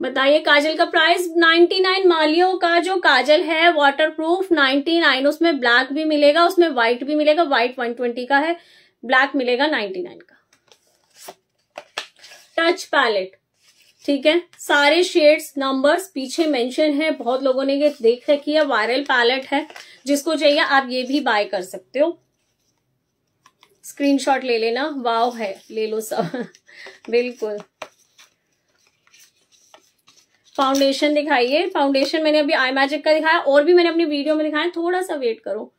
[SPEAKER 1] बताइए काजल का प्राइस 99 मालियो का जो काजल है वाटर प्रूफ नाइन उसमें ब्लैक भी मिलेगा उसमें व्हाइट भी मिलेगा व्हाइट 120 का है ब्लैक मिलेगा 99 का टच पैलेट ठीक है सारे शेड्स नंबर्स पीछे मेंशन है बहुत लोगों ने ये देख रखी है वायरल पैलेट है जिसको चाहिए आप ये भी बाय कर सकते हो स्क्रीनशॉट ले लेना वाव है ले लो सब [LAUGHS] बिल्कुल फाउंडेशन दिखाइए फाउंडेशन मैंने अभी आई मैजिक का दिखाया और भी मैंने अपनी वीडियो में दिखाया थोड़ा सा वेट करो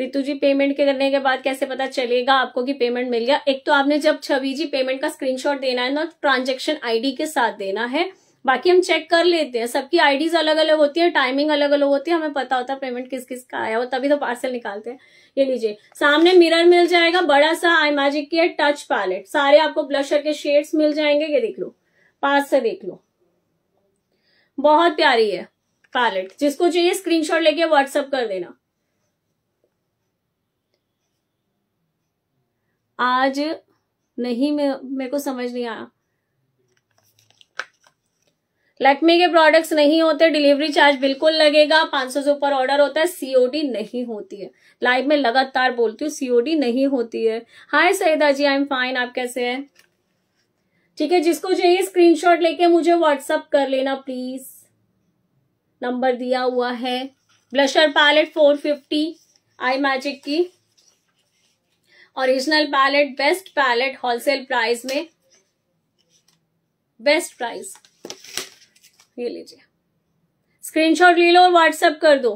[SPEAKER 1] रितु जी पेमेंट करने के बाद कैसे पता चलेगा आपको कि पेमेंट मिल गया एक तो आपने जब छवि जी पेमेंट का स्क्रीनशॉट देना है ना ट्रांजेक्शन आईडी के साथ देना है बाकी हम चेक कर लेते हैं सबकी आईडीज अलग अलग होती है टाइमिंग अलग अलग होती है हमें पता होता है पेमेंट किस किस का आया हो तभी तो पार्सल निकालते हैं ये लीजिए सामने मिरर मिल जाएगा बड़ा सा आई मैजिक की टच पैलेट सारे आपको ब्लशर के शेड्स मिल जाएंगे ये देख लो पास से देख लो बहुत प्यारी है पैलेट जिसको चाहिए स्क्रीनशॉट लेके व्हाट्सअप कर देना आज नहीं मेरे को समझ नहीं आया लैक्मे के प्रोडक्ट्स नहीं होते डिलीवरी चार्ज बिल्कुल लगेगा 500 से ऊपर ऑर्डर होता है सीओडी नहीं होती है लाइव में लगातार बोलती हूँ सीओडी नहीं होती है हाय सैदा जी आई एम फाइन आप कैसे हैं ठीक है जिसको चाहिए स्क्रीनशॉट लेके मुझे व्हाट्सअप कर लेना प्लीज नंबर दिया हुआ है ब्लशर पैलेट 450 आई मैजिक की original palette best palette wholesale price में बेस्ट प्राइस ये लीजिए स्क्रीनशॉट ले लो और व्हाट्सएप कर दो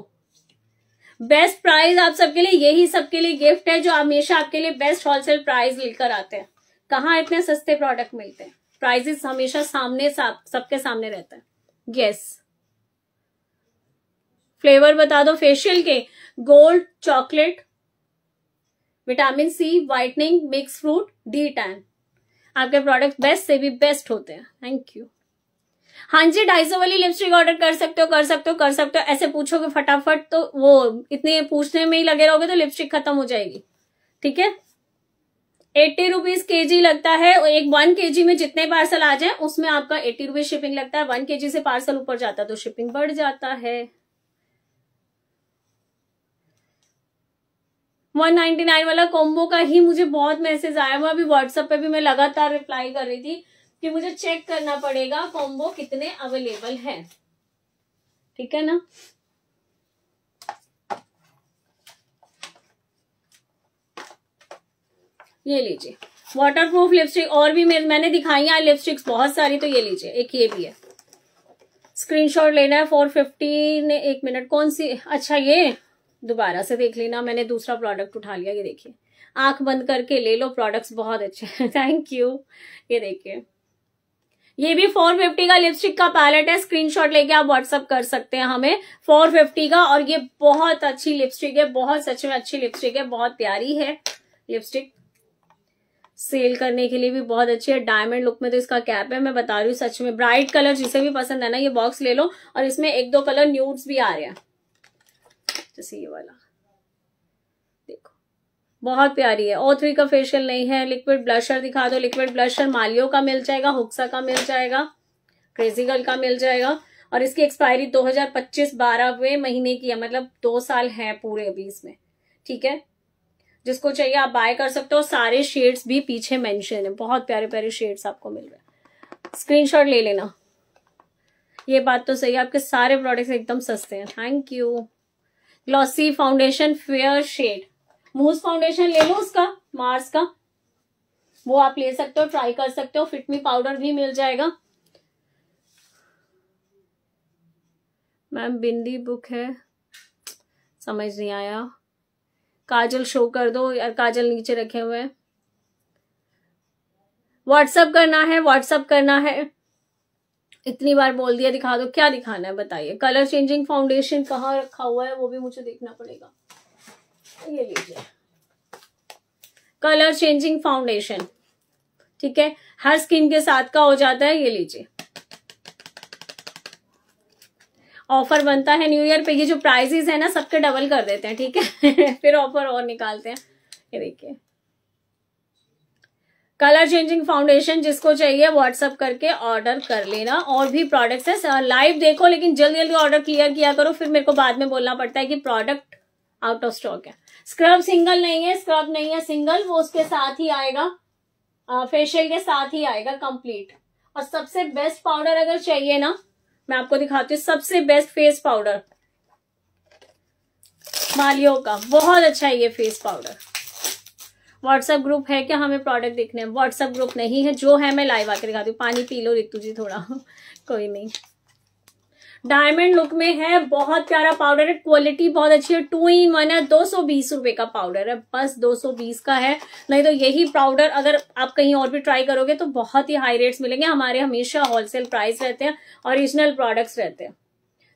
[SPEAKER 1] बेस्ट प्राइस आप सबके लिए यही सबके लिए गिफ्ट है जो हमेशा आपके लिए बेस्ट होलसेल प्राइस लेकर आते हैं कहाँ इतने सस्ते प्रोडक्ट मिलते हैं प्राइजेस हमेशा सामने सबके सामने रहता है यस फ्लेवर बता दो फेशियल के gold chocolate vitamin C whitening mix fruit de tan आपके प्रोडक्ट बेस्ट से भी बेस्ट होते हैं थैंक यू हाँ जी ढाई सौ वाली लिपस्टिक ऑर्डर कर सकते हो कर सकते हो कर सकते हो ऐसे पूछोगे फटाफट तो वो इतने पूछने में ही लगे रहोगे तो लिपस्टिक खत्म हो जाएगी ठीक है एट्टी रुपीज के जी लगता है एक वन के जी में जितने पार्सल आ जाए उसमें आपका एट्टी रुपीज शिपिंग लगता है वन के जी से पार्सल ऊपर जाता है तो शिपिंग बढ़ जाता है 199 वाला कॉम्बो का ही मुझे बहुत मैसेज आया हुआ अभी व्हाट्सएप पे भी मैं लगातार रिप्लाई कर रही थी कि मुझे चेक करना पड़ेगा कॉम्बो कितने अवेलेबल है ठीक है ना ये लीजिए वाटर प्रूफ लिपस्टिक और भी मैं, मैंने दिखाई है लिपस्टिक्स बहुत सारी तो ये लीजिए एक ये भी है स्क्रीनशॉट लेना है फोर फिफ्टी ने एक मिनट कौन सी अच्छा ये दोबारा से देख लेना मैंने दूसरा प्रोडक्ट उठा लिया ये देखिए आंख बंद करके ले लो प्रोडक्ट्स बहुत अच्छे हैं थैंक [LAUGHS] यू ये देखिए ये भी 450 का लिपस्टिक का पैलेट है स्क्रीनशॉट लेके आप व्हाट्सअप कर सकते हैं हमें 450 का और ये बहुत अच्छी लिपस्टिक है बहुत सच में अच्छी लिपस्टिक है बहुत प्यारी है लिपस्टिक सेल करने के लिए भी बहुत अच्छी है डायमंड लुक में तो इसका कैप है मैं बता रही हूँ सच में ब्राइट कलर जिसे भी पसंद है ना ये बॉक्स ले लो और इसमें एक दो कलर न्यूड्स भी आ रहे हैं जैसे ये वाला देखो बहुत प्यारी है ओ थ्री का फेशियल नहीं है लिक्विड ब्लशर दिखा दो लिक्विड ब्लशर मालियो का मिल जाएगा हुक्सा का मिल जाएगा क्रेजी गर्ल का मिल जाएगा और इसकी एक्सपायरी 2025 बारहवें महीने की है मतलब दो साल है पूरे अभी इसमें ठीक है जिसको चाहिए आप बाय कर सकते हो सारे शेड्स भी पीछे मेंशन है बहुत प्यारे प्यारे शेड्स आपको मिल रहे स्क्रीन स्क्रीनशॉट ले लेना ये बात तो सही है आपके सारे प्रोडक्ट्स एकदम सस्ते हैं thank you glossy foundation fair shade mousse foundation ले लो उसका मार्स का वो आप ले सकते हो ट्राई कर सकते हो फिटमी पाउडर भी मिल जाएगा मैम बिंदी बुक है समझ नहीं आया काजल शो कर दो यार काजल नीचे रखे हुए हैं व्हाट्सअप करना है व्हाट्सअप करना है इतनी बार बोल दिया दिखा दो क्या दिखाना है बताइए कलर चेंजिंग फाउंडेशन कहाँ रखा हुआ है वो भी मुझे देखना पड़ेगा ये लीजिए कलर चेंजिंग फाउंडेशन ठीक है हर स्किन के साथ का हो जाता है ये लीजिए ऑफर बनता है न्यू ईयर पे ये जो प्राइजेस है ना सबके डबल कर देते हैं ठीक है [LAUGHS] फिर ऑफर और निकालते हैं ये देखिए कलर चेंजिंग फाउंडेशन जिसको चाहिए व्हाट्सअप करके ऑर्डर कर लेना और भी प्रोडक्ट्स है लाइव देखो लेकिन जल्दी जल्दी ऑर्डर क्लियर किया करो फिर मेरे को बाद में बोलना पड़ता है कि प्रोडक्ट आउट ऑफ स्टॉक है स्क्रब सिंगल नहीं है स्क्रब नहीं है सिंगल वो उसके साथ ही आएगा फेशियल के साथ ही आएगा कंप्लीट और सबसे बेस्ट पाउडर अगर चाहिए ना मैं आपको दिखाती हूँ सबसे बेस्ट फेस पाउडर मालियो का बहुत अच्छा है ये फेस पाउडर व्हाट्सएप ग्रुप है क्या हमें प्रोडक्ट देखने हैं व्हाट्सएप ग्रुप नहीं है जो है मैं लाइव आकर दिखाती हूँ पानी पी लो रितु जी थोड़ा [LAUGHS] कोई नहीं डायमंड लुक में है बहुत प्यारा पाउडर है क्वालिटी बहुत अच्छी है टू इन वन है दो सौ बीस रुपए का पाउडर है बस दो सौ बीस का है नहीं तो यही पाउडर अगर आप कहीं और भी ट्राई करोगे तो बहुत ही हाई रेट्स मिलेंगे हमारे हमेशा होलसेल प्राइस रहते हैं ओरिजिनल प्रोडक्ट्स रहते हैं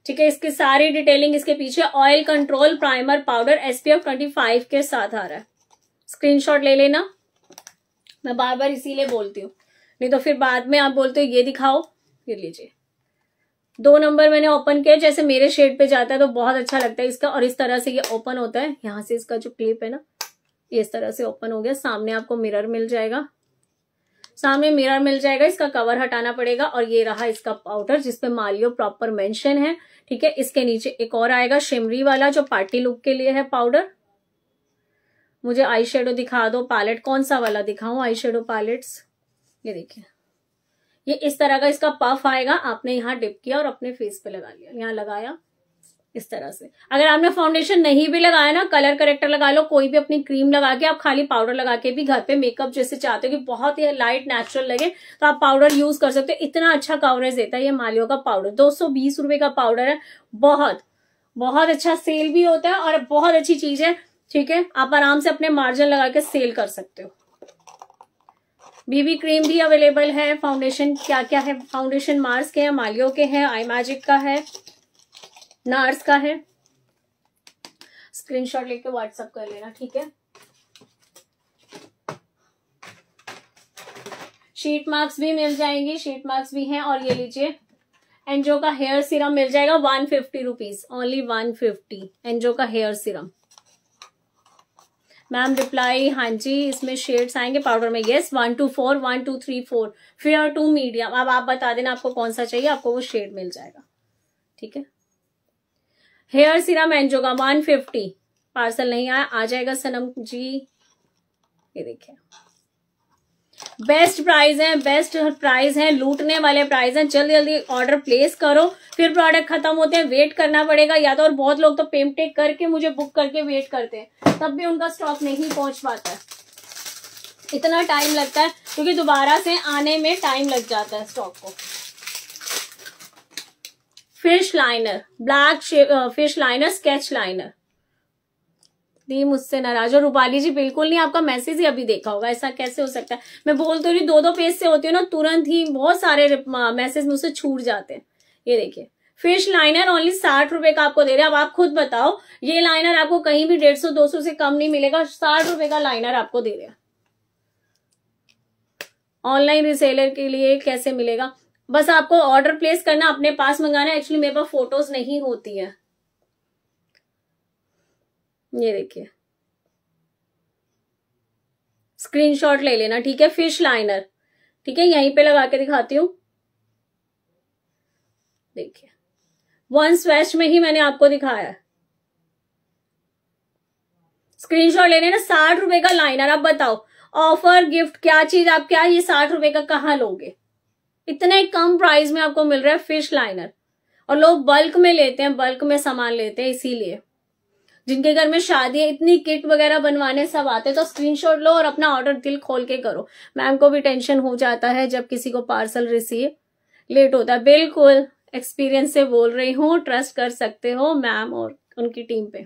[SPEAKER 1] ठीक है इसकी सारी डिटेलिंग इसके पीछे oil control primer powder SPF twenty five के साथ आ रहा है स्क्रीनशॉट ले लेना मैं बार बार इसीलिए बोलती हूँ नहीं तो फिर बाद में आप बोलते हो ये दिखाओ ये लीजिए दो नंबर मैंने ओपन किया जैसे मेरे शेड पे जाता है तो बहुत अच्छा लगता है इसका और इस तरह से ये ओपन होता है यहाँ से इसका जो क्लिप है ना ये इस तरह से ओपन हो गया सामने आपको मिरर मिल जाएगा सामने मिरर मिल जाएगा इसका कवर हटाना पड़ेगा और ये रहा इसका पाउडर जिसपे मालियो प्रॉपर मेंशन है ठीक है इसके नीचे एक और आएगा शिमरी वाला जो पार्टी लुक के लिए है पाउडर मुझे आई शेडो दिखा दो पैलेट कौन सा वाला दिखाऊ आई शेडो पैलेट्स ये देखिए ये इस तरह का इसका पफ आएगा आपने यहाँ डिप किया और अपने फेस पे लगा लिया यहाँ लगाया इस तरह से अगर आपने फाउंडेशन नहीं भी लगाया ना कलर करेक्टर लगा लो कोई भी अपनी क्रीम लगा के आप खाली पाउडर लगा के भी घर पे मेकअप जैसे चाहते हो कि बहुत ही लाइट नेचुरल लगे तो आप पाउडर यूज कर सकते हो इतना अच्छा कवरेज देता है ये मालियो का पाउडर दो सौ बीस रुपए का पाउडर है बहुत बहुत अच्छा सेल भी होता है और बहुत अच्छी चीज है ठीक है आप आराम से अपने मार्जिन लगा के सेल कर सकते हो बीबी क्रीम भी अवेलेबल है फाउंडेशन क्या क्या है फाउंडेशन मार्स के हैं मालियो के हैं आई मैजिक का है नार्स का है स्क्रीनशॉट लेके व्हाट्सअप कर लेना ठीक है शीट मार्क्स भी मिल जाएंगी शीट मार्क्स भी हैं और ये लीजिए एनजो का हेयर सीरम मिल जाएगा one fifty rupees only one fifty एनजो का हेयर सीरम मैम रिप्लाई हाँ जी इसमें शेड्स आएंगे पाउडर में yes one two four one two three four fair to medium अब आप बता देना आपको कौन सा चाहिए आपको वो शेड मिल जाएगा ठीक है हेयर सीरम एंजोगा वन फिफ्टी पार्सल नहीं आया आ जाएगा सनम जी ये देखिए बेस्ट प्राइस है बेस्ट प्राइस है लूटने वाले प्राइस हैं जल्दी जल्दी ऑर्डर प्लेस करो फिर प्रोडक्ट खत्म होते हैं वेट करना पड़ेगा या तो और बहुत लोग तो पेमटेक करके मुझे बुक करके वेट करते हैं तब भी उनका स्टॉक नहीं पहुंच पाता इतना टाइम लगता है क्योंकि दोबारा से आने में टाइम लग जाता है स्टॉक को fish liner black fish liner sketch liner दी मुझसे नाराज और रूपाली जी बिल्कुल नहीं आपका मैसेज ही अभी देखा होगा ऐसा कैसे हो सकता है मैं बोलती तो हूँ दो दो पेज से होती हूँ ना तुरंत ही बहुत सारे मैसेज मुझसे छूट जाते हैं ये देखिए फिश लाइनर ओनली साठ रुपए का आपको दे रहे हैं अब आप खुद बताओ ये लाइनर आपको कहीं भी डेढ़ सौ दो सौ से कम नहीं मिलेगा साठ रुपए का लाइनर आपको दे रहे ऑनलाइन रिसेलर के लिए कैसे मिलेगा बस आपको ऑर्डर प्लेस करना अपने पास मंगाना एक्चुअली मेरे पास फोटोज नहीं होती है ये देखिए स्क्रीनशॉट ले लेना ठीक है फिश लाइनर ठीक है यहीं पे लगा के दिखाती हूँ देखिए वन स्वेच में ही मैंने आपको दिखाया स्क्रीनशॉट ले लेना साठ रुपए का लाइनर आप बताओ ऑफर गिफ्ट क्या चीज आप क्या ये साठ रुपए का कहा लोगे इतने कम प्राइस में आपको मिल रहा है फिश लाइनर और लोग बल्क में लेते हैं बल्क में सामान लेते हैं इसीलिए जिनके घर में शादी है इतनी किट वगैरह बनवाने सब आते तो स्क्रीनशॉट लो और अपना ऑर्डर दिल खोल के करो मैम को भी टेंशन हो जाता है जब किसी को पार्सल रिसीव लेट होता है बिल्कुल एक्सपीरियंस से बोल रही हूँ ट्रस्ट कर सकते हो मैम और उनकी टीम पे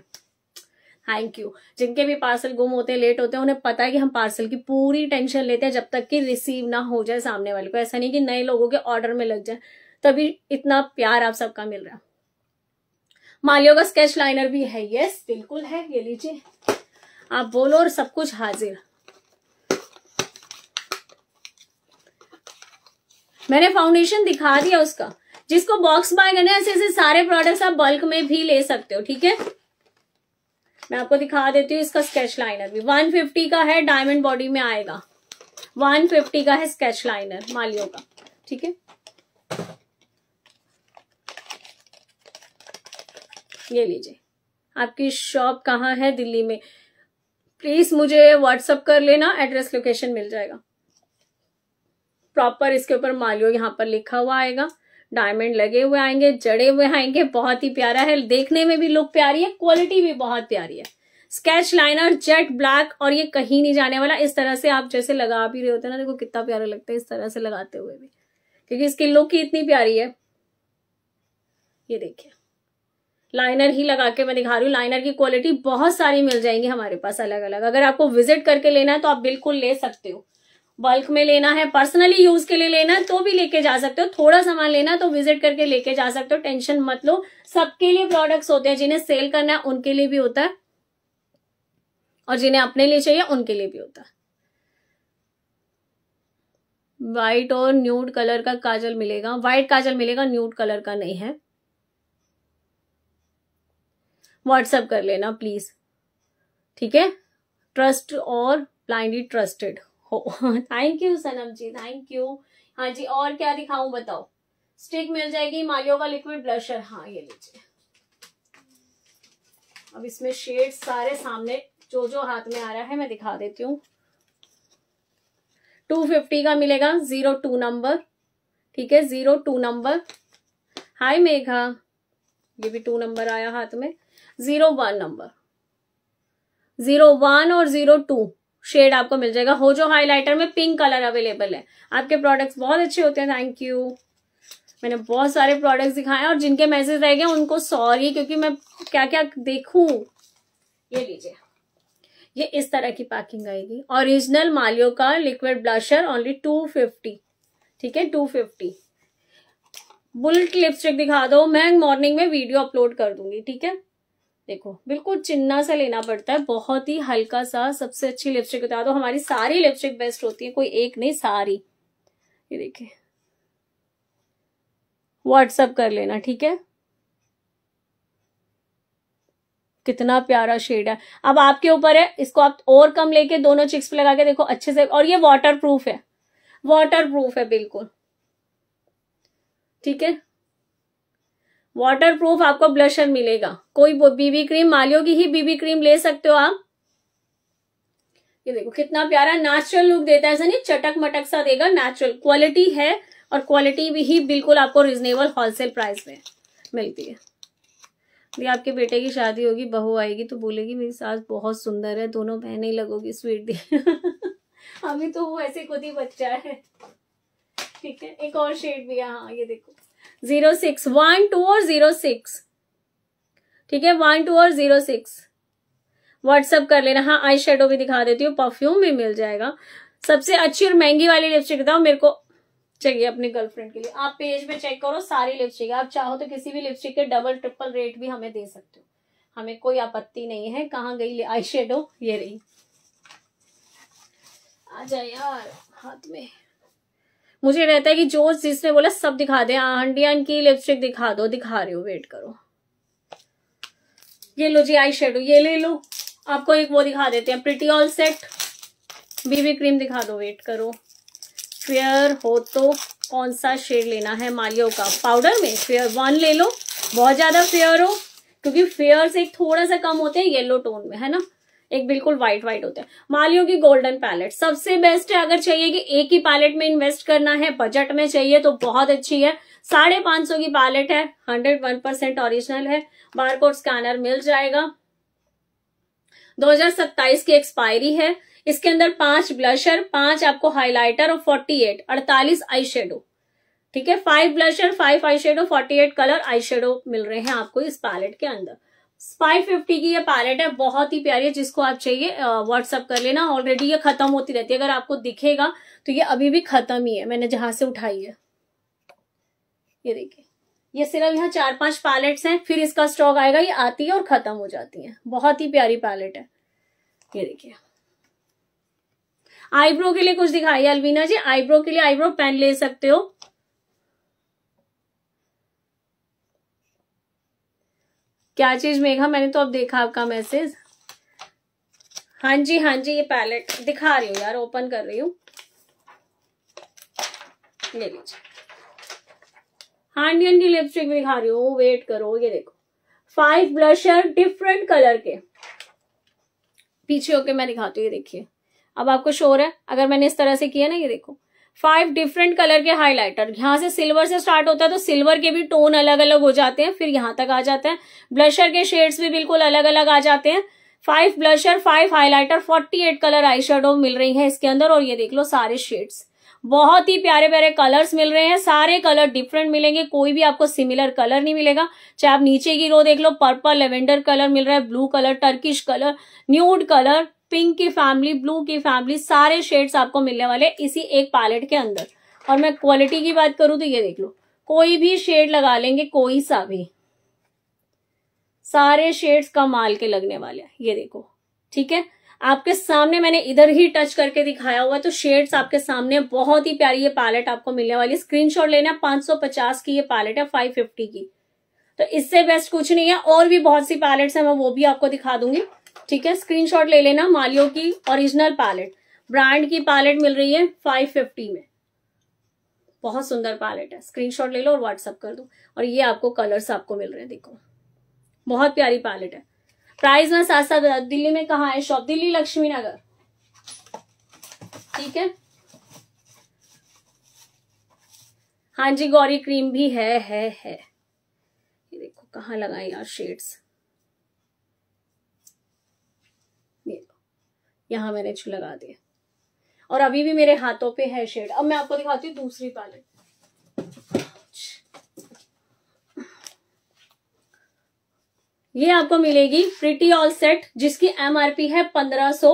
[SPEAKER 1] थैंक यू जिनके भी पार्सल गुम होते हैं लेट होते हैं उन्हें पता है कि हम पार्सल की पूरी टेंशन लेते हैं जब तक कि रिसीव ना हो जाए सामने वाले को ऐसा नहीं कि नए लोगों के ऑर्डर में लग जाए तभी इतना प्यार आप सबका मिल रहा है मालियो का स्केच लाइनर भी है यस बिल्कुल है ये लीजिए आप बोलो और सब कुछ हाजिर मैंने फाउंडेशन दिखा दिया उसका जिसको बॉक्स बाय करना है ऐसे ऐसे सारे प्रोडक्ट्स आप बल्क में भी ले सकते हो ठीक है मैं आपको दिखा देती हूँ इसका स्केच लाइनर भी 150 का है डायमंड बॉडी में आएगा 150 का है स्केच लाइनर मालियों का ठीक है ले लीजिए आपकी शॉप कहाँ है दिल्ली में प्लीज मुझे व्हाट्सअप कर लेना एड्रेस लोकेशन मिल जाएगा प्रॉपर इसके ऊपर मालियो यहाँ पर लिखा हुआ आएगा डायमंड लगे हुए आएंगे जड़े हुए आएंगे बहुत ही प्यारा है देखने में भी लुक प्यारी है क्वालिटी भी बहुत प्यारी है स्केच लाइनर जेट ब्लैक और ये कहीं नहीं जाने वाला इस तरह से आप जैसे लगा भी रहे होते हैं ना देखो कितना प्यारा लगता है इस तरह से लगाते हुए भी क्योंकि इसकी लुक ही इतनी प्यारी है ये देखिए लाइनर ही लगा के मैं दिखा रही हूँ लाइनर की क्वालिटी बहुत सारी मिल जाएंगी हमारे पास अलग अलग अगर आपको विजिट करके लेना है तो आप बिल्कुल ले सकते हो बल्क में लेना है पर्सनली यूज के लिए लेना है तो भी लेके जा सकते हो थोड़ा सामान लेना है तो विजिट करके लेके जा सकते हो टेंशन मत लो सबके लिए प्रोडक्ट्स होते हैं जिन्हें सेल करना है उनके लिए भी होता है और जिन्हें अपने लिए चाहिए उनके लिए भी होता है वाइट और न्यूड कलर का काजल मिलेगा व्हाइट काजल मिलेगा न्यूड कलर का नहीं है व्हाट्सएप कर लेना प्लीज ठीक है ट्रस्ट और ब्लाइंडली ट्रस्टेड हो thank you Sanam ji thank you हाँ जी और क्या दिखाऊं बताओ स्टिक मिल जाएगी मालियो का लिक्विड ब्लशर हाँ ये लीजिए अब इसमें शेड सारे सामने जो जो हाथ में आ रहा है मैं दिखा देती हूँ टू फिफ्टी का मिलेगा जीरो टू नंबर ठीक है zero two number hi Megha ये भी टू नंबर आया हाथ में zero one number zero one और जीरो टू शेड आपको मिल जाएगा हो जो हाइलाइटर में पिंक कलर अवेलेबल है आपके प्रोडक्ट्स बहुत अच्छे होते हैं थैंक यू मैंने बहुत सारे प्रोडक्ट्स दिखाए और जिनके मैसेज रह गए उनको सॉरी क्योंकि मैं क्या क्या देखू ये लीजिए ये इस तरह की पैकिंग आएगी ओरिजिनल मालियो का liquid blusher only two fifty ठीक है टू फिफ्टी बुलेट लिपस्टिक दिखा दो मैं मॉर्निंग में वीडियो अपलोड कर दूंगी ठीक है देखो बिल्कुल चिन्ना सा लेना पड़ता है बहुत ही हल्का सा सबसे अच्छी लिपस्टिक बता दो हमारी सारी लिपस्टिक बेस्ट होती है कोई एक नहीं सारी ये देखिए व्हाट्सअप कर लेना ठीक है कितना प्यारा शेड है अब आपके ऊपर है इसको आप और कम लेके दोनों चिक्स पे लगा के देखो अच्छे से और ये वाटर प्रूफ है वाटर प्रूफ है बिल्कुल ठीक है वाटर प्रूफ आपको ब्लशर मिलेगा कोई बीबी क्रीम मालियो की ही बीबी क्रीम ले सकते हो आप ये देखो कितना प्यारा नेचुरल लुक देता है ऐसा नहीं चटक मटक सा देगा नेचुरल क्वालिटी है और क्वालिटी भी ही बिल्कुल आपको रिजनेबल होलसेल प्राइस में मिलती है ये आपके बेटे की शादी होगी बहू आएगी तो बोलेगी मेरी सास बहुत सुंदर है दोनों बहने ही लगोगी स्वीट दी [LAUGHS] अभी तो वो ऐसे खुद ही बच्चा है ठीक है एक और शेड भी है हाँ ये देखो जीरो सिक्स वन टू और जीरो सिक्स ठीक है वन टू और जीरो सिक्स व्हाट्सअप कर लेना हाँ आई शेडो भी दिखा देती हूँ परफ्यूम भी मिल जाएगा सबसे अच्छी और महंगी वाली लिपस्टिक बताओ मेरे को चाहिए अपने गर्लफ्रेंड के लिए आप पेज पे चेक करो सारी लिपस्टिक आप चाहो तो किसी भी लिपस्टिक के डबल ट्रिपल रेट भी हमें दे सकते हो हमें कोई आपत्ति नहीं है कहाँ गई आई शेडो ये रही आ जाए यार हाथ में मुझे रहता है कि जो जिसने बोला सब दिखा दे हाँ, हंडिया की लिपस्टिक दिखा दो दिखा रही हो वेट करो ये लो जी आई शेडो ये ले लो आपको एक वो दिखा देते हैं pretty all set BB cream दिखा दो वेट करो फेयर हो तो कौन सा शेड लेना है मालियो का पाउडर में फेयर वन ले लो बहुत ज़्यादा फेयर हो क्योंकि फेयर से थोड़ा सा कम होते हैं येलो टोन में है ना एक बिल्कुल व्हाइट व्हाइट होते हैं मालियों की गोल्डन पैलेट सबसे बेस्ट है अगर चाहिए कि एक ही पैलेट में इन्वेस्ट करना है बजट में चाहिए तो बहुत अच्छी है साढ़े पांच सौ की पैलेट है हंड्रेड वन परसेंट ओरिजिनल है बारकोड स्कैनर मिल जाएगा दो हजार सत्ताईस की एक्सपायरी है इसके अंदर पांच ब्लशर पांच आपको हाईलाइटर और एट अड़तालीस आई शेडो ठीक है five blusher five eye shadow forty eight colour eye shadow मिल रहे हैं आपको इस पैलेट के अंदर स्पाई फिफ्टी की ये पैलेट है बहुत ही प्यारी है जिसको आप चाहिए व्हाट्सअप कर लेना ऑलरेडी ये खत्म होती रहती है अगर आपको दिखेगा तो ये अभी भी खत्म ही है मैंने जहां से उठाई है ये देखिए ये सिर्फ यहाँ चार पांच पैलेट्स हैं फिर इसका स्टॉक आएगा ये आती है और खत्म हो जाती है बहुत ही प्यारी पैलेट है ये देखिए आईब्रो के लिए कुछ दिखाइए अलवीना जी आईब्रो के लिए आईब्रो पेन ले सकते हो क्या चीज मेघा मैंने तो अब देखा आपका मैसेज हाँ जी हाँ जी ये पैलेट दिखा रही हूँ यार ओपन कर रही हूँ ले लीजिए हांडियन की लिपस्टिक भी दिखा रही हूँ वेट करो ये देखो फाइव ब्लशर डिफरेंट कलर के पीछे होके मैं दिखाती हूँ ये देखिए अब आपको शोर है अगर मैंने इस तरह से किया ना ये देखो फाइव डिफरेंट कलर के हाईलाइटर यहां से सिल्वर से स्टार्ट होता है तो सिल्वर के भी टोन अलग अलग हो जाते हैं फिर यहाँ तक आ जाते हैं ब्लशर के शेड्स भी बिल्कुल अलग अलग आ जाते हैं five blusher five highlighter forty eight colour eye shadow मिल रही है इसके अंदर और ये देख लो सारे शेड्स बहुत ही प्यारे प्यारे कलर्स मिल रहे हैं सारे कलर डिफरेंट मिलेंगे कोई भी आपको सिमिलर कलर नहीं मिलेगा चाहे आप नीचे की रो देख लो पर्पल लेवेंडर कलर मिल रहा है blue colour Turkish colour nude colour pink की फैमिली ब्लू की फैमिली सारे शेड्स आपको मिलने वाले इसी एक पैलेट के अंदर और मैं क्वालिटी की बात करूं तो ये देख लो कोई भी शेड लगा लेंगे कोई सा भी सारे शेड्स कमाल के लगने वाले हैं ये देखो ठीक है आपके सामने मैंने इधर ही टच करके दिखाया हुआ तो शेड्स आपके सामने बहुत ही प्यारी ये पैलेट आपको मिलने वाली स्क्रीनशॉट लेना पचास की ये पैलेट है फिफ्टी की तो इससे बेस्ट कुछ नहीं है और भी बहुत सी पैलेट्स हैं मैं वो भी आपको दिखा दूंगी ठीक है स्क्रीनशॉट ले लेना मालियो की ओरिजिनल पैलेट ब्रांड की पैलेट मिल रही है फाइव फिफ्टी में बहुत सुंदर पैलेट है स्क्रीनशॉट ले लो और व्हाट्सअप कर दो और ये आपको कलर्स आपको मिल रहे हैं देखो बहुत प्यारी पैलेट है प्राइस में साथ साथ दिल्ली में कहा है शॉप दिल्ली लक्ष्मी नगर ठीक है हाँ जी गौरी क्रीम भी है है है ये देखो कहाँ लगाए यार शेड्स यहाँ मैंने छू लगा दिया और अभी भी मेरे हाथों पे है शेड अब मैं आपको दिखाती हूँ दूसरी पैलेट ये आपको मिलेगी प्रिटी ऑल सेट जिसकी एमआरपी है 1500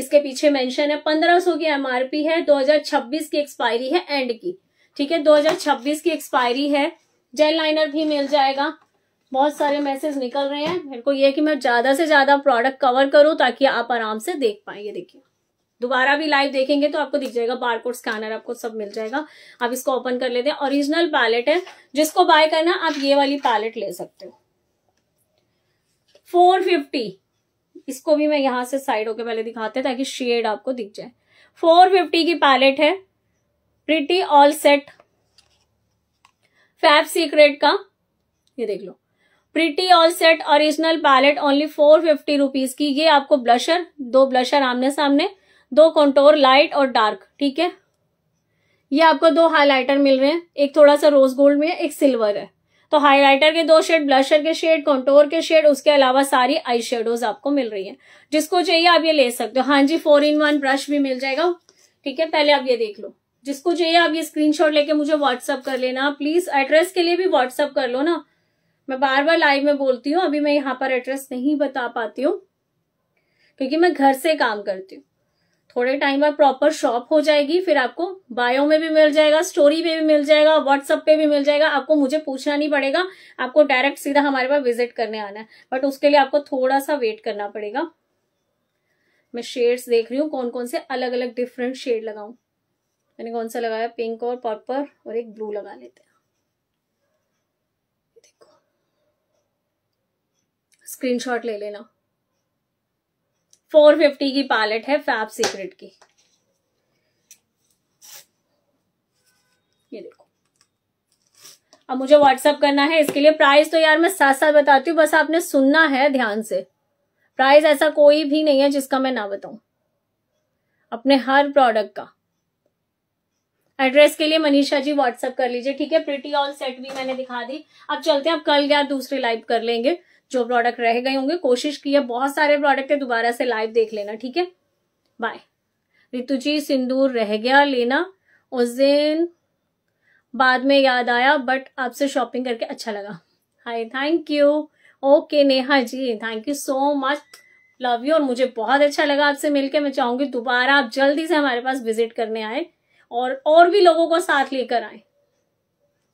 [SPEAKER 1] इसके पीछे मेंशन है 1500 की एमआरपी है 2026 की एक्सपायरी है एंड की ठीक है 2026 की एक्सपायरी है जेल लाइनर भी मिल जाएगा बहुत सारे मैसेज निकल रहे हैं मेरे को ये कि मैं ज़्यादा से ज़्यादा प्रोडक्ट कवर करूं ताकि आप आराम से देख पाए ये देखिए दोबारा भी लाइव देखेंगे तो आपको दिख जाएगा बारकोड स्कैनर आपको सब मिल जाएगा आप इसको ओपन कर लेते हैं ओरिजिनल पैलेट है जिसको बाय करना आप ये वाली पैलेट ले सकते हो फोर फिफ्टी इसको भी मैं यहां से साइड होके पहले दिखाते हैं ताकि शेड आपको दिख जाए फोर फिफ्टी की पैलेट है pretty all set fab secret का ये देख लो pretty all set original palette only four fifty rupees की ये आपको ब्लशर दो ब्लशर आमने सामने दो कंटोर लाइट और डार्क ठीक है ये आपको दो हाईलाइटर मिल रहे हैं एक थोड़ा सा रोज गोल्ड में है एक सिल्वर है तो हाईलाइटर के दो शेड ब्लशर के शेड कंटोर के शेड उसके अलावा सारी आई शेडोज आपको मिल रही है जिसको चाहिए आप ये ले सकते हो हाँ जी फोर इन वन ब्रश भी मिल जाएगा ठीक है पहले आप ये देख लो जिसको चाहिए आप ये स्क्रीनशॉट लेके मुझे व्हाट्सअप कर लेना प्लीज एड्रेस के लिए भी व्हाट्सअप कर लो ना मैं बार बार लाइव में बोलती हूँ अभी मैं यहाँ पर एड्रेस नहीं बता पाती हूँ क्योंकि मैं घर से काम करती हूँ थोड़े टाइम बाद प्रॉपर शॉप हो जाएगी फिर आपको बायो में भी मिल जाएगा स्टोरी पे भी मिल जाएगा व्हाट्सअप पे भी मिल जाएगा आपको मुझे पूछना नहीं पड़ेगा आपको डायरेक्ट सीधा हमारे पास विजिट करने आना है बट उसके लिए आपको थोड़ा सा वेट करना पड़ेगा मैं शेड्स देख रही हूँ कौन कौन से अलग अलग डिफरेंट शेड लगाऊ मैंने कौन सा लगाया पिंक और पर्पल और एक ब्लू लगा लेते हैं स्क्रीनशॉट ले लेना 450 की पैलेट है फैब सीक्रेट की ये देखो अब मुझे व्हाट्सअप करना है इसके लिए प्राइस तो यार मैं साथ साथ बताती हूँ बस आपने सुनना है ध्यान से प्राइस ऐसा कोई भी नहीं है जिसका मैं ना बताऊं अपने हर प्रोडक्ट का एड्रेस के लिए मनीषा जी व्हाट्सअप कर लीजिए ठीक है प्रिटी ऑल सेट भी मैंने दिखा दी अब चलते हैं अब कल यार दूसरी लाइव कर लेंगे जो प्रोडक्ट रह गए होंगे कोशिश की है बहुत सारे प्रोडक्ट है दोबारा से लाइव देख लेना ठीक है बाय रितु जी सिंदूर रह गया लेना उस दिन बाद में याद आया बट आपसे शॉपिंग करके अच्छा लगा hi thank you okay Neha ji thank you so much love you और मुझे बहुत अच्छा लगा आपसे मिलकर मैं चाहूंगी दोबारा आप जल्दी से हमारे पास विजिट करने आए और और भी लोगों को साथ लेकर आए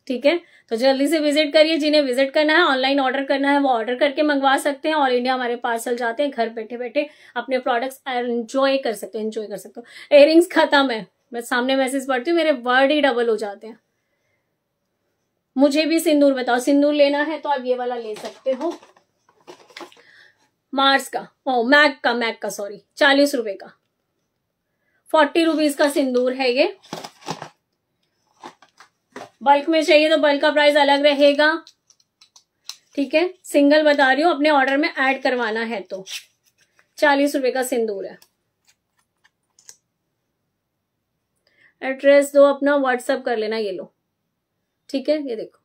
[SPEAKER 1] ठीक है तो जल्दी से विजिट करिए जिन्हें विजिट करना है ऑनलाइन ऑर्डर करना है वो ऑर्डर करके मंगवा सकते हैं ऑल इंडिया हमारे पार्सल जाते हैं घर बैठे बैठे अपने प्रोडक्ट्स एंजॉय कर सकते हो एंजॉय कर सकते हो एयरिंग्स खत्म है मैं सामने मैसेज पढ़ती हूँ मेरे वर्ड ही डबल हो जाते हैं मुझे भी सिंदूर बताओ सिंदूर लेना है तो आप ये वाला ले सकते हो मार्स का ओ oh, मैक का मैक का सॉरी चालीस रुपए का फोर्टी रुपीज का सिंदूर है ये बल्क में चाहिए तो बल्क का प्राइस अलग रहेगा ठीक है सिंगल बता रही हूं अपने ऑर्डर में ऐड करवाना है तो चालीस रुपए का सिंदूर है एड्रेस दो अपना व्हाट्सअप कर लेना ये लो ठीक है ये देखो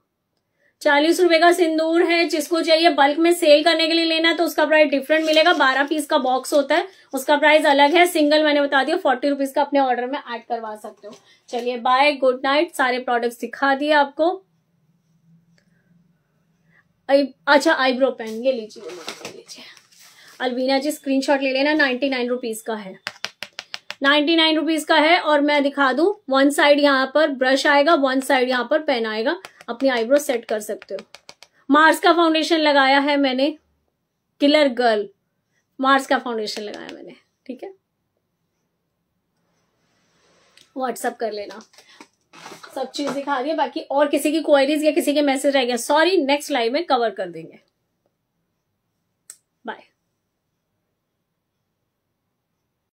[SPEAKER 1] चालीस रुपए का सिंदूर है जिसको चाहिए बल्क में सेल करने के लिए लेना है तो उसका प्राइस डिफरेंट मिलेगा बारह पीस का बॉक्स होता है उसका प्राइस अलग है सिंगल मैंने बता दिया फोर्टी रुपीज का अपने ऑर्डर में ऐड करवा सकते हो चलिए बाय गुड नाइट सारे प्रोडक्ट्स दिखा दिए आपको अच्छा आईब्रो पेन ये लीजिए अलवीना जी स्क्रीन ले लेना नाइनटी नाइन रुपीज का है नाइन्टी नाइन रुपीज का है और मैं दिखा दू वन साइड यहाँ पर ब्रश आएगा वन साइड यहाँ पर पेन आएगा अपनी आईब्रो सेट कर सकते हो मार्स का फाउंडेशन लगाया है मैंने किलर गर्ल मार्स का फाउंडेशन लगाया मैंने ठीक है व्हाट्सअप कर लेना सब चीज दिखा रही है बाकी और किसी की क्वेरीज या किसी के मैसेज रह गया सॉरी नेक्स्ट लाइव में कवर कर देंगे